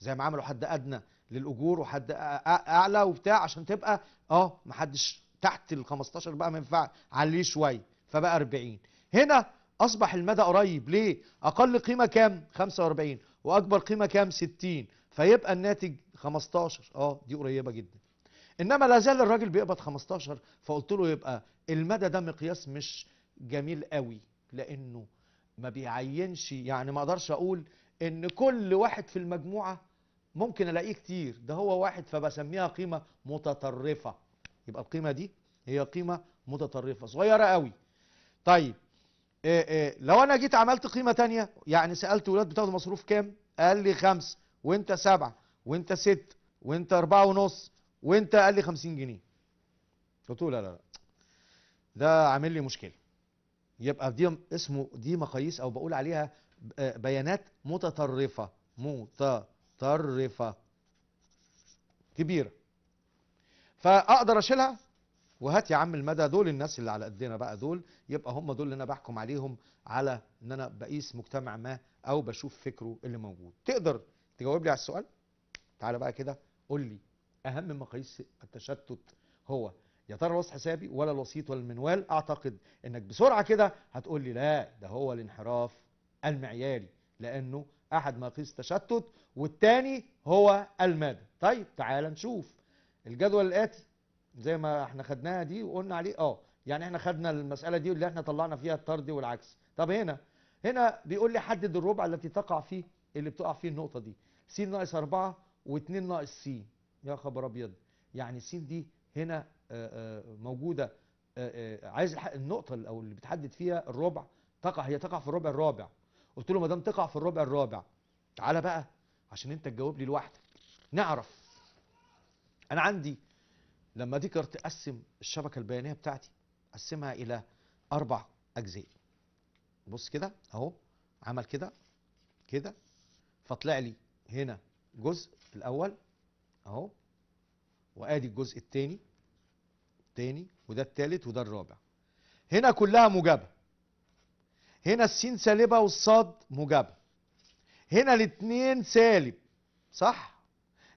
زي ما عملوا حد ادنى للاجور وحد اعلى وبتاع عشان تبقى اه ما حدش تحت ال 15 بقى ما ينفع عليه شويه فبقى 40 هنا اصبح المدى قريب ليه اقل قيمه كام 45 واكبر قيمه كام 60 فيبقى الناتج 15 اه دي قريبه جدا انما لا زال الراجل بيقبض 15 فقلت له يبقى المدى ده مقياس مش جميل قوي لانه ما بيعينش يعني ما اقدرش اقول ان كل واحد في المجموعه ممكن الاقيه كتير ده هو واحد فبسميها قيمه متطرفه يبقى القيمه دي هي قيمه متطرفه صغيره قوي طيب إيه إيه لو انا جيت عملت قيمه تانية يعني سالت ولاد بتاخدوا مصروف كام قال لي خمس وانت سبعه وانت ست وانت اربعه ونص وانت قال لي 50 جنيه قلت له لا لا لا ده عامل لي مشكله يبقى دي اسمه دي مقاييس او بقول عليها آه، بيانات متطرفه متطرفه كبيره فاقدر اشيلها وهات يا عم المدى دول الناس اللي على قدنا بقى دول يبقى هم دول اللي انا بحكم عليهم على ان انا بقيس مجتمع ما او بشوف فكره اللي موجود تقدر تجاوب لي على السؤال تعالى بقى كده قول لي اهم مقاييس التشتت هو يا ترى الوصف حسابي ولا الوسيط ولا المنوال اعتقد انك بسرعه كده هتقول لي لا ده هو الانحراف المعياري لانه احد مقاييس التشتت والتاني هو المدى طيب تعال نشوف الجدول الاتي زي ما احنا خدناها دي وقلنا عليه اه يعني احنا خدنا المساله دي اللي احنا طلعنا فيها الطرد والعكس طب هنا هنا بيقول لي حدد الربع التي تقع فيه اللي بتقع فيه النقطه دي س ناقص 4 و2 ناقص س يا خبر ابيض يعني س دي هنا آه، آه، موجودة آه، عايز الحق النقطة أو اللي بتحدد فيها الربع تقع هي تقع في الربع الرابع قلت له ما دام تقع في الربع الرابع تعالى بقى عشان أنت تجاوب لي لوحدك نعرف أنا عندي لما ذكر تقسم الشبكة البيانية بتاعتي قسمها إلى أربع أجزاء بص كده أهو عمل كده كده فطلع لي هنا جزء الأول أهو وآدي الجزء الثاني تاني وده التالت وده الرابع هنا كلها موجبة هنا السين سالبة والصاد موجبة هنا الاتنين سالب صح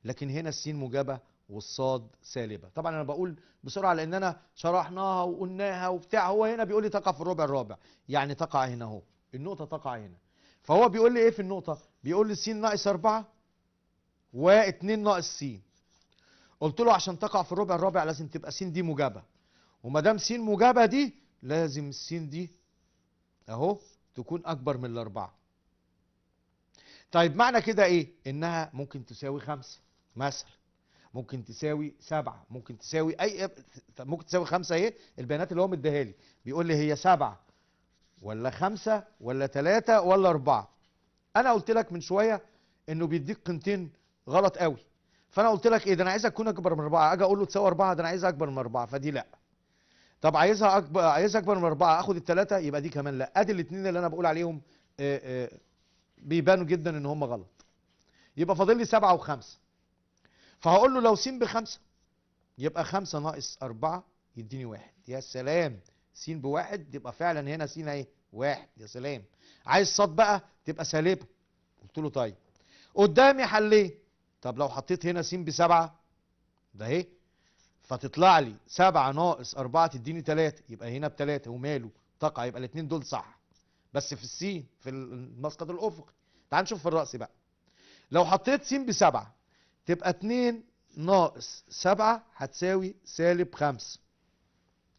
لكن هنا السين موجبة والصاد سالبة طبعا انا بقول بسرعة لان انا شرحناها وقلناها وبتاع هو هنا بيقول لي تقع في الربع الرابع يعني تقع هنا اهو النقطة تقع هنا فهو بيقول لي ايه في النقطة بيقول لي س ناقص 4 و2 ناقص س قلت له عشان تقع في الربع الرابع لازم تبقى س دي مجابه وما دام س مجابه دي لازم س دي اهو تكون اكبر من الاربعه طيب معنى كده ايه انها ممكن تساوي خمسة مثلا ممكن تساوي سبعة ممكن تساوي اي ممكن تساوي خمسة ايه البيانات اللي هو مديها لي بيقول لي هي سبعة ولا خمسة ولا ثلاثة ولا أربعة أنا قلت لك من شوية إنه بيديك قيمتين غلط قوي فانا قلت لك ايه ده انا عايزها تكون اكبر من اربعه اجي اقول له تساوي اربعه ده انا عايزها اكبر من اربعه فدي لا طب عايزها اكبر عايزها اكبر من اربعه اخد الثلاثه يبقى دي كمان لا ادي الاثنين اللي انا بقول عليهم آه، آه، بيبانوا جدا ان هم غلط يبقى فاضل لي سبعه وخمسه فهقول له لو س بخمسه يبقى خمسه ناقص اربعه يديني واحد يا سلام س بواحد يبقى فعلا هنا س ايه واحد يا سلام عايز ص بقى تبقى سالبه قلت له طيب قدامي حلين طب لو حطيت هنا س بسبعة ده اهي فتطلع لي سبعة ناقص أربعة تديني تلاتة يبقى هنا بتلاتة وماله تقع يبقى الاتنين دول صح بس في السين في المسقط الأفقي تعال نشوف في الرأس بقى لو حطيت س بسبعة تبقى اتنين ناقص سبعة هتساوي سالب خمسة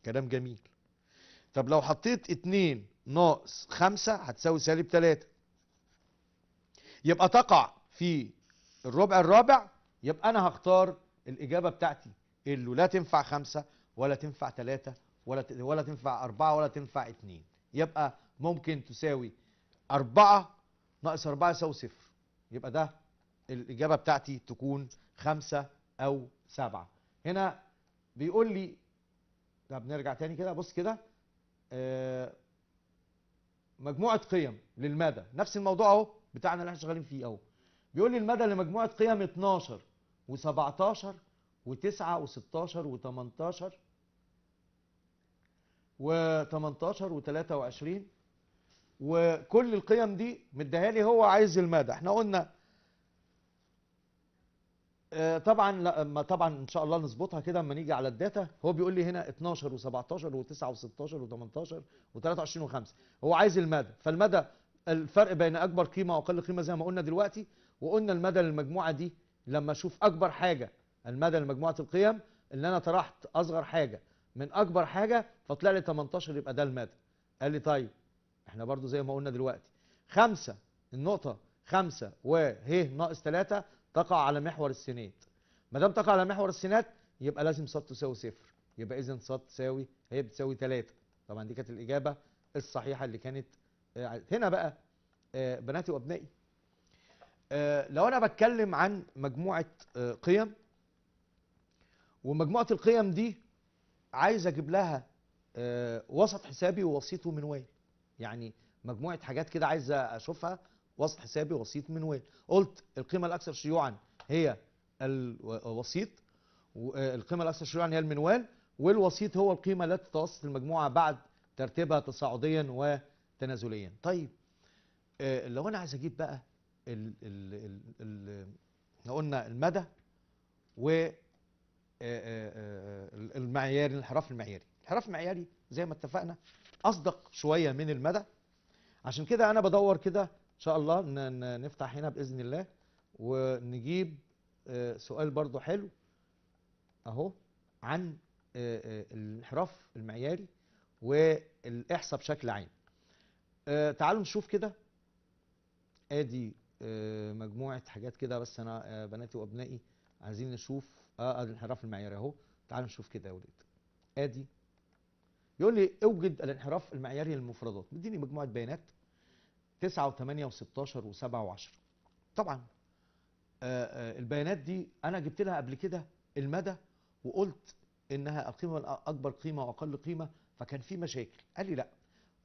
كلام جميل طب لو حطيت اتنين ناقص خمسة هتساوي سالب تلاتة يبقى تقع في الربع الرابع يبقى انا هختار الاجابه بتاعتي اللي لا تنفع خمسه ولا تنفع ثلاثه ولا ولا تنفع اربعه ولا تنفع اثنين يبقى ممكن تساوي اربعه ناقص اربعه يساوي صفر يبقى ده الاجابه بتاعتي تكون خمسه او سبعه هنا بيقول لي طب نرجع تاني كده بص كده آه، مجموعه قيم للمدى نفس الموضوع اهو بتاعنا اللي احنا شغالين فيه اهو بيقول لي المدى لمجموعة قيم 12 و17 و9 و16 و18 و18 و23 وكل القيم دي مديها لي هو عايز المدى احنا قلنا آه، طبعا طبعا ما طبعا ان شاء الله نظبطها كده اما نيجي على الداتا هو بيقول لي هنا 12 و17 و9 و16 و18 و23 و5 هو عايز المدى فالمدى الفرق بين اكبر قيمه واقل قيمه زي ما قلنا دلوقتي وقلنا المدى للمجموعة دي لما اشوف اكبر حاجة المدى لمجموعة القيم اللي انا طرحت اصغر حاجة من اكبر حاجة فطلع لي 18 يبقى ده المدى قال لي طيب احنا برضو زي ما قلنا دلوقتي خمسة النقطة خمسة وه ناقص ثلاثة تقع على محور السينات ما دام تقع على محور السينات يبقى لازم ص تساوي صفر يبقى اذا ص تساوي هي بتساوي ثلاثة طبعا دي كانت الاجابة الصحيحة اللي كانت آه، هنا بقى آه، بناتي وابنائي آه، لو انا بتكلم عن مجموعه آه، قيم ومجموعه القيم دي عايز اجيب لها آه، وسط حسابي ووسيط ومنوال يعني مجموعه حاجات كده عايز اشوفها وسط حسابي ووسيط ومنوال قلت القيمه الاكثر شيوعا هي الوسيط والقيمه الاكثر شيوعا هي المنوال والوسيط هو القيمه التي تتوسط المجموعه بعد ترتيبها تصاعديا وتنازليا طيب لو انا عايز اجيب بقى ال ال ال ال احنا قلنا المدى و المعياري الانحراف المعياري الانحراف المعياري زي ما اتفقنا اصدق شويه من المدى عشان كده انا بدور كده ان شاء الله نفتح هنا باذن الله ونجيب سؤال برضو حلو اهو عن الانحراف المعياري والاحصاء بشكل عام تعالوا نشوف كده ادي آه، مجموعه حاجات كده بس انا آه، بناتي وابنائي عايزين نشوف اه, آه، الانحراف المعياري اهو تعالوا نشوف كده يا ولاد ادي يقول لي اوجد إيه الانحراف المعياري للمفردات مديني مجموعه بيانات 9 و8 و16 و7 و10 طبعا البيانات دي انا جبت لها قبل كده المدى وقلت انها القيمه الاكبر قيمه واقل قيمه فكان في مشاكل قال لي لا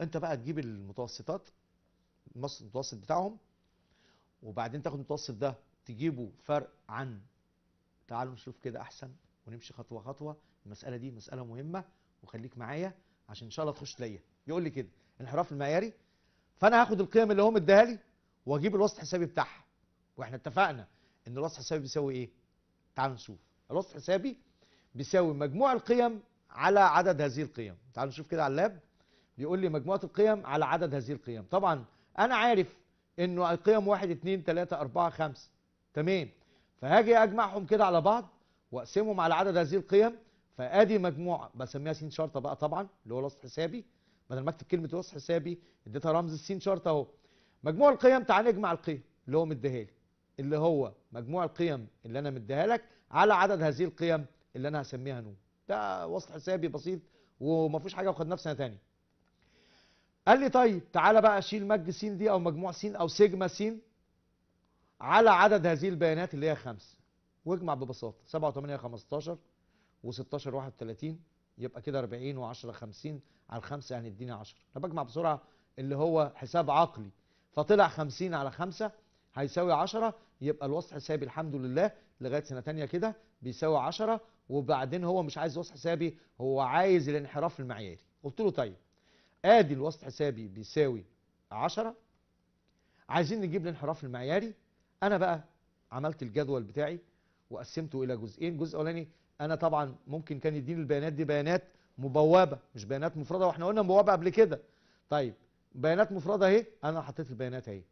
انت بقى تجيب المتوسطات المتوسط بتاعهم وبعدين تاخد المتوسط ده تجيبه فرق عن تعالوا نشوف كده احسن ونمشي خطوه خطوه المساله دي مساله مهمه وخليك معايا عشان ان شاء الله تخش ليا يقول لي كده الانحراف المعياري فانا هاخد القيم اللي هو اداها لي واجيب الوسط الحسابي بتاعها واحنا اتفقنا ان الوسط الحسابي بيساوي ايه تعالوا نشوف الوسط الحسابي بيساوي مجموع القيم على عدد هذه القيم تعالوا نشوف كده على اللاب بيقول لي مجموعه القيم على عدد هذه القيم طبعا انا عارف انه القيم 1 2 3 4 5 تمام فهاجي اجمعهم كده على بعض واقسمهم على عدد هذه القيم فادي مجموعه بسميها س شرطه بقى طبعا اللي هو الوسط حسابي بدل ما اكتب كلمه وسط حسابي اديتها رمز السين شرطه اهو مجموع القيم تعال نجمع القيم اللي هو مديها لي اللي هو مجموع القيم اللي انا مديها لك على عدد هذه القيم اللي انا هسميها نون ده وسط حسابي بسيط وما فيهوش حاجه وخد نفسنا ثانيه قال لي طيب تعالى بقى اشيل مج س دي او مجموع س او سيجما س على عدد هذه البيانات اللي هي خمسة واجمع ببساطه 7 و8 15 و16 31 يبقى كده 40 و10 50 على 5 يعني اديني 10 انا بجمع بسرعه اللي هو حساب عقلي فطلع 50 على 5 هيساوي 10 يبقى الوسط حسابي الحمد لله لغايه سنه ثانيه كده بيساوي 10 وبعدين هو مش عايز وسط حسابي هو عايز الانحراف المعياري قلت له طيب ادي الوسط حسابي بيساوي 10 عايزين نجيب الانحراف المعياري انا بقى عملت الجدول بتاعي وقسمته الى جزئين جزء اولاني انا طبعا ممكن كان يديني البيانات دي بيانات مبوبه مش بيانات مفرده واحنا قلنا مبوبه قبل كده طيب بيانات مفرده اهي انا حطيت البيانات اهي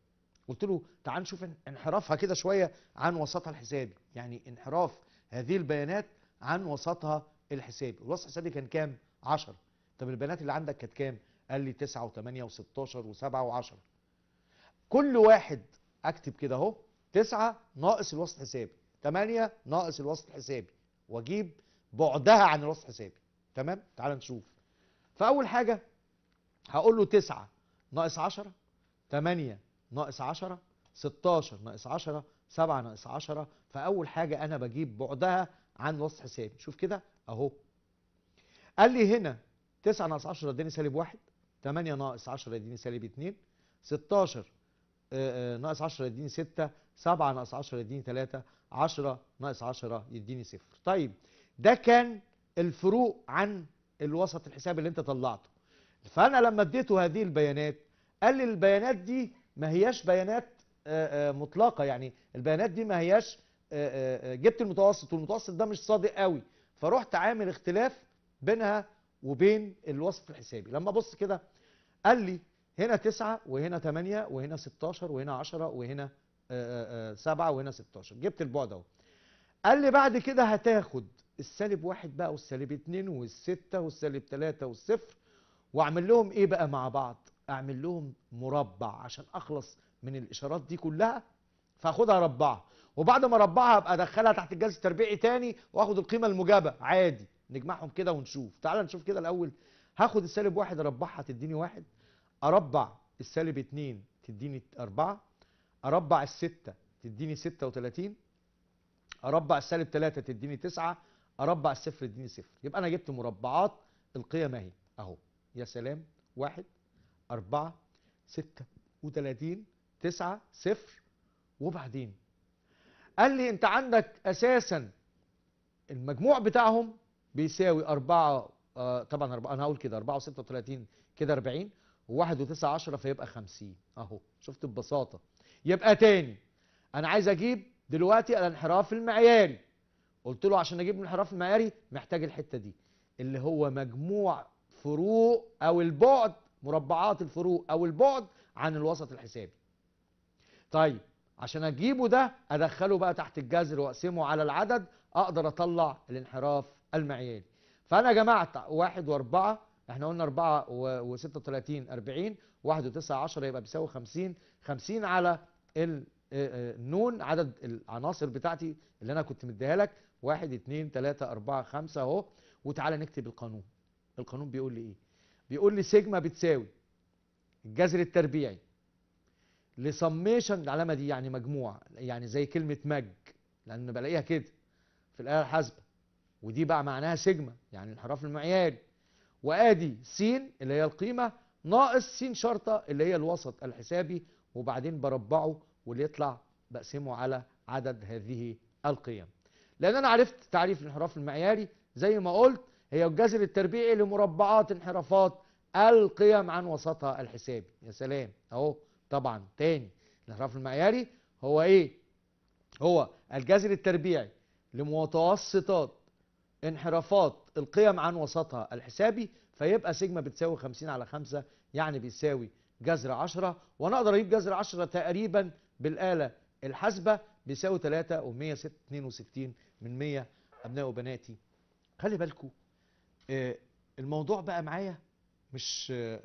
قلت له تعال نشوف انحرافها كده شويه عن وسطها الحسابي يعني انحراف هذه البيانات عن وسطها الحسابي الوسط الحسابي كان كام 10 طب البيانات اللي عندك كانت كام قال لي 9 و8 و16 و7 و10 كل واحد اكتب كده اهو 9 ناقص الوسط حسابي 8 ناقص الوسط حسابي واجيب بعدها عن الوسط حسابي تمام تعال نشوف فاول حاجه هقول له 9 ناقص 10 8 ناقص 10 16 ناقص 10 7 ناقص 10 فاول حاجه انا بجيب بعدها عن الوسط حسابي شوف كده اهو قال لي هنا 9 ناقص 10 اداني سالب 1 8 ناقص 10 آه، آه، يديني سالب 2 16 ناقص 10 يديني 6 7 ناقص 10 يديني 3 10 ناقص 10 يديني 0 طيب ده كان الفروق عن الوسط الحساب اللي انت طلعته فانا لما اديته هذه البيانات قال لي البيانات دي ما هياش بيانات آه، مطلقه يعني البيانات دي ما هياش جبت المتوسط والمتوسط ده مش صادق قوي فرحت عامل اختلاف بينها وبين الوسط الحسابي لما ابص كده قال لي هنا 9 وهنا 8 وهنا 16 وهنا 10 وهنا 7 آه، آه، آه، وهنا 16 جبت البعد اهو قال لي بعد كده هتاخد السالب 1 بقى والسالب اتنين والستة والسالب تلاتة والصفر واعمل لهم ايه بقى مع بعض اعمل لهم مربع عشان اخلص من الاشارات دي كلها فاخدها ربعها وبعد ما اربعها ابقى ادخلها تحت الجهاز التربيعي تاني واخد القيمه الموجبه عادي نجمعهم كده ونشوف تعال نشوف كده الاول هاخد السالب واحد اربعها تديني واحد اربع السالب اتنين تديني اربعة اربع الستة تديني ستة وتلاتين اربع السالب تلاتة تديني تسعة اربع الصفر تديني صفر يبقى انا جبت مربعات القيم اهي اهو يا سلام واحد اربعة ستة وتلاتين تسعة صفر وبعدين قال لي انت عندك اساسا المجموع بتاعهم بيساوي 4 آه طبعا 4 انا هقول كده 4 و36 كده 40 و1 و9 10 فيبقى 50 اهو شفت ببساطه يبقى تاني انا عايز اجيب دلوقتي الانحراف المعياري قلت له عشان اجيب الانحراف المعياري محتاج الحته دي اللي هو مجموع فروق او البعد مربعات الفروق او البعد عن الوسط الحسابي طيب عشان اجيبه ده ادخله بقى تحت الجذر واقسمه على العدد اقدر اطلع الانحراف المعياري فانا جمعت 1 و4 احنا قلنا 4 و36 40 1 و9 10 يبقى بيساوي 50 50 على آه، آه، النون عدد العناصر بتاعتي اللي انا كنت مديها لك 1 2 3 4 5 اهو وتعالى نكتب القانون القانون بيقول لي ايه بيقول لي سيجما بتساوي الجذر التربيعي لسميشن العلامه دي يعني مجموعه يعني زي كلمه مج لان بلاقيها كده في الاله الحاسبه ودي بقى معناها سيجما يعني الانحراف المعياري وادي س اللي هي القيمه ناقص س شرطه اللي هي الوسط الحسابي وبعدين بربعه واللي يطلع بقسمه على عدد هذه القيم لان انا عرفت تعريف الانحراف المعياري زي ما قلت هي الجذر التربيعي لمربعات انحرافات القيم عن وسطها الحسابي يا سلام اهو طبعا تاني الانحراف المعياري هو ايه هو الجذر التربيعي لمتوسطات انحرافات القيم عن وسطها الحسابي فيبقى سيجما بتساوي 50 على 5 يعني بيساوي جذر 10 وانا اقدر اجيب جذر 10 تقريبا بالاله الحاسبه بيساوي 3 و162 من 100 ابناء وبناتي خلي بالكم آه، الموضوع بقى معايا مش آه،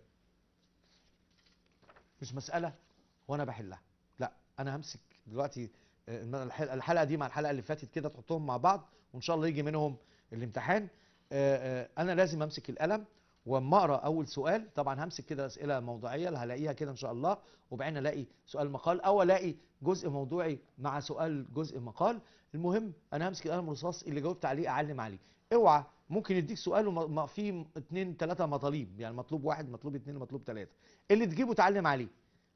مش مساله وانا بحلها لا انا همسك دلوقتي آه، الحلقه دي مع الحلقه اللي فاتت كده تحطهم مع بعض وان شاء الله يجي منهم الامتحان آه، آه، انا لازم امسك القلم واما اقرا اول سؤال طبعا همسك كده اسئله موضوعيه اللي هلاقيها كده ان شاء الله وبعدين الاقي سؤال مقال او الاقي جزء موضوعي مع سؤال جزء مقال المهم انا همسك القلم الرصاص اللي جاوبت عليه اعلم عليه اوعى ممكن يديك سؤال وما فيه اثنين ثلاثه مطالب يعني مطلوب واحد مطلوب اثنين مطلوب ثلاثه اللي تجيبه اتعلم عليه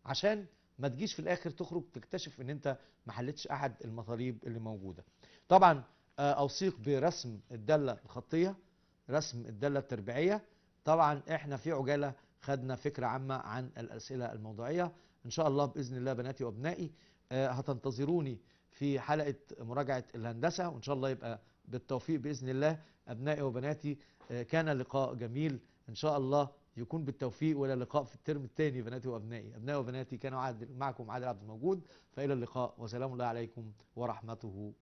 عشان ما تجيش في الاخر تخرج تكتشف ان انت ما حلتش احد المطالب اللي موجوده طبعا آه، اوصيك برسم الداله الخطيه رسم الداله التربيعيه طبعا احنا في عجاله خدنا فكره عامه عن الاسئله الموضوعيه ان شاء الله باذن الله بناتي وابنائي آه، هتنتظروني في حلقه مراجعه الهندسه وان شاء الله يبقى بالتوفيق باذن الله ابنائي وبناتي آه، كان لقاء جميل ان شاء الله يكون بالتوفيق والى اللقاء في الترم الثاني بناتي وابنائي ابنائي وبناتي كانوا عادل معكم عادل عبد الموجود فالى اللقاء وسلام الله عليكم ورحمته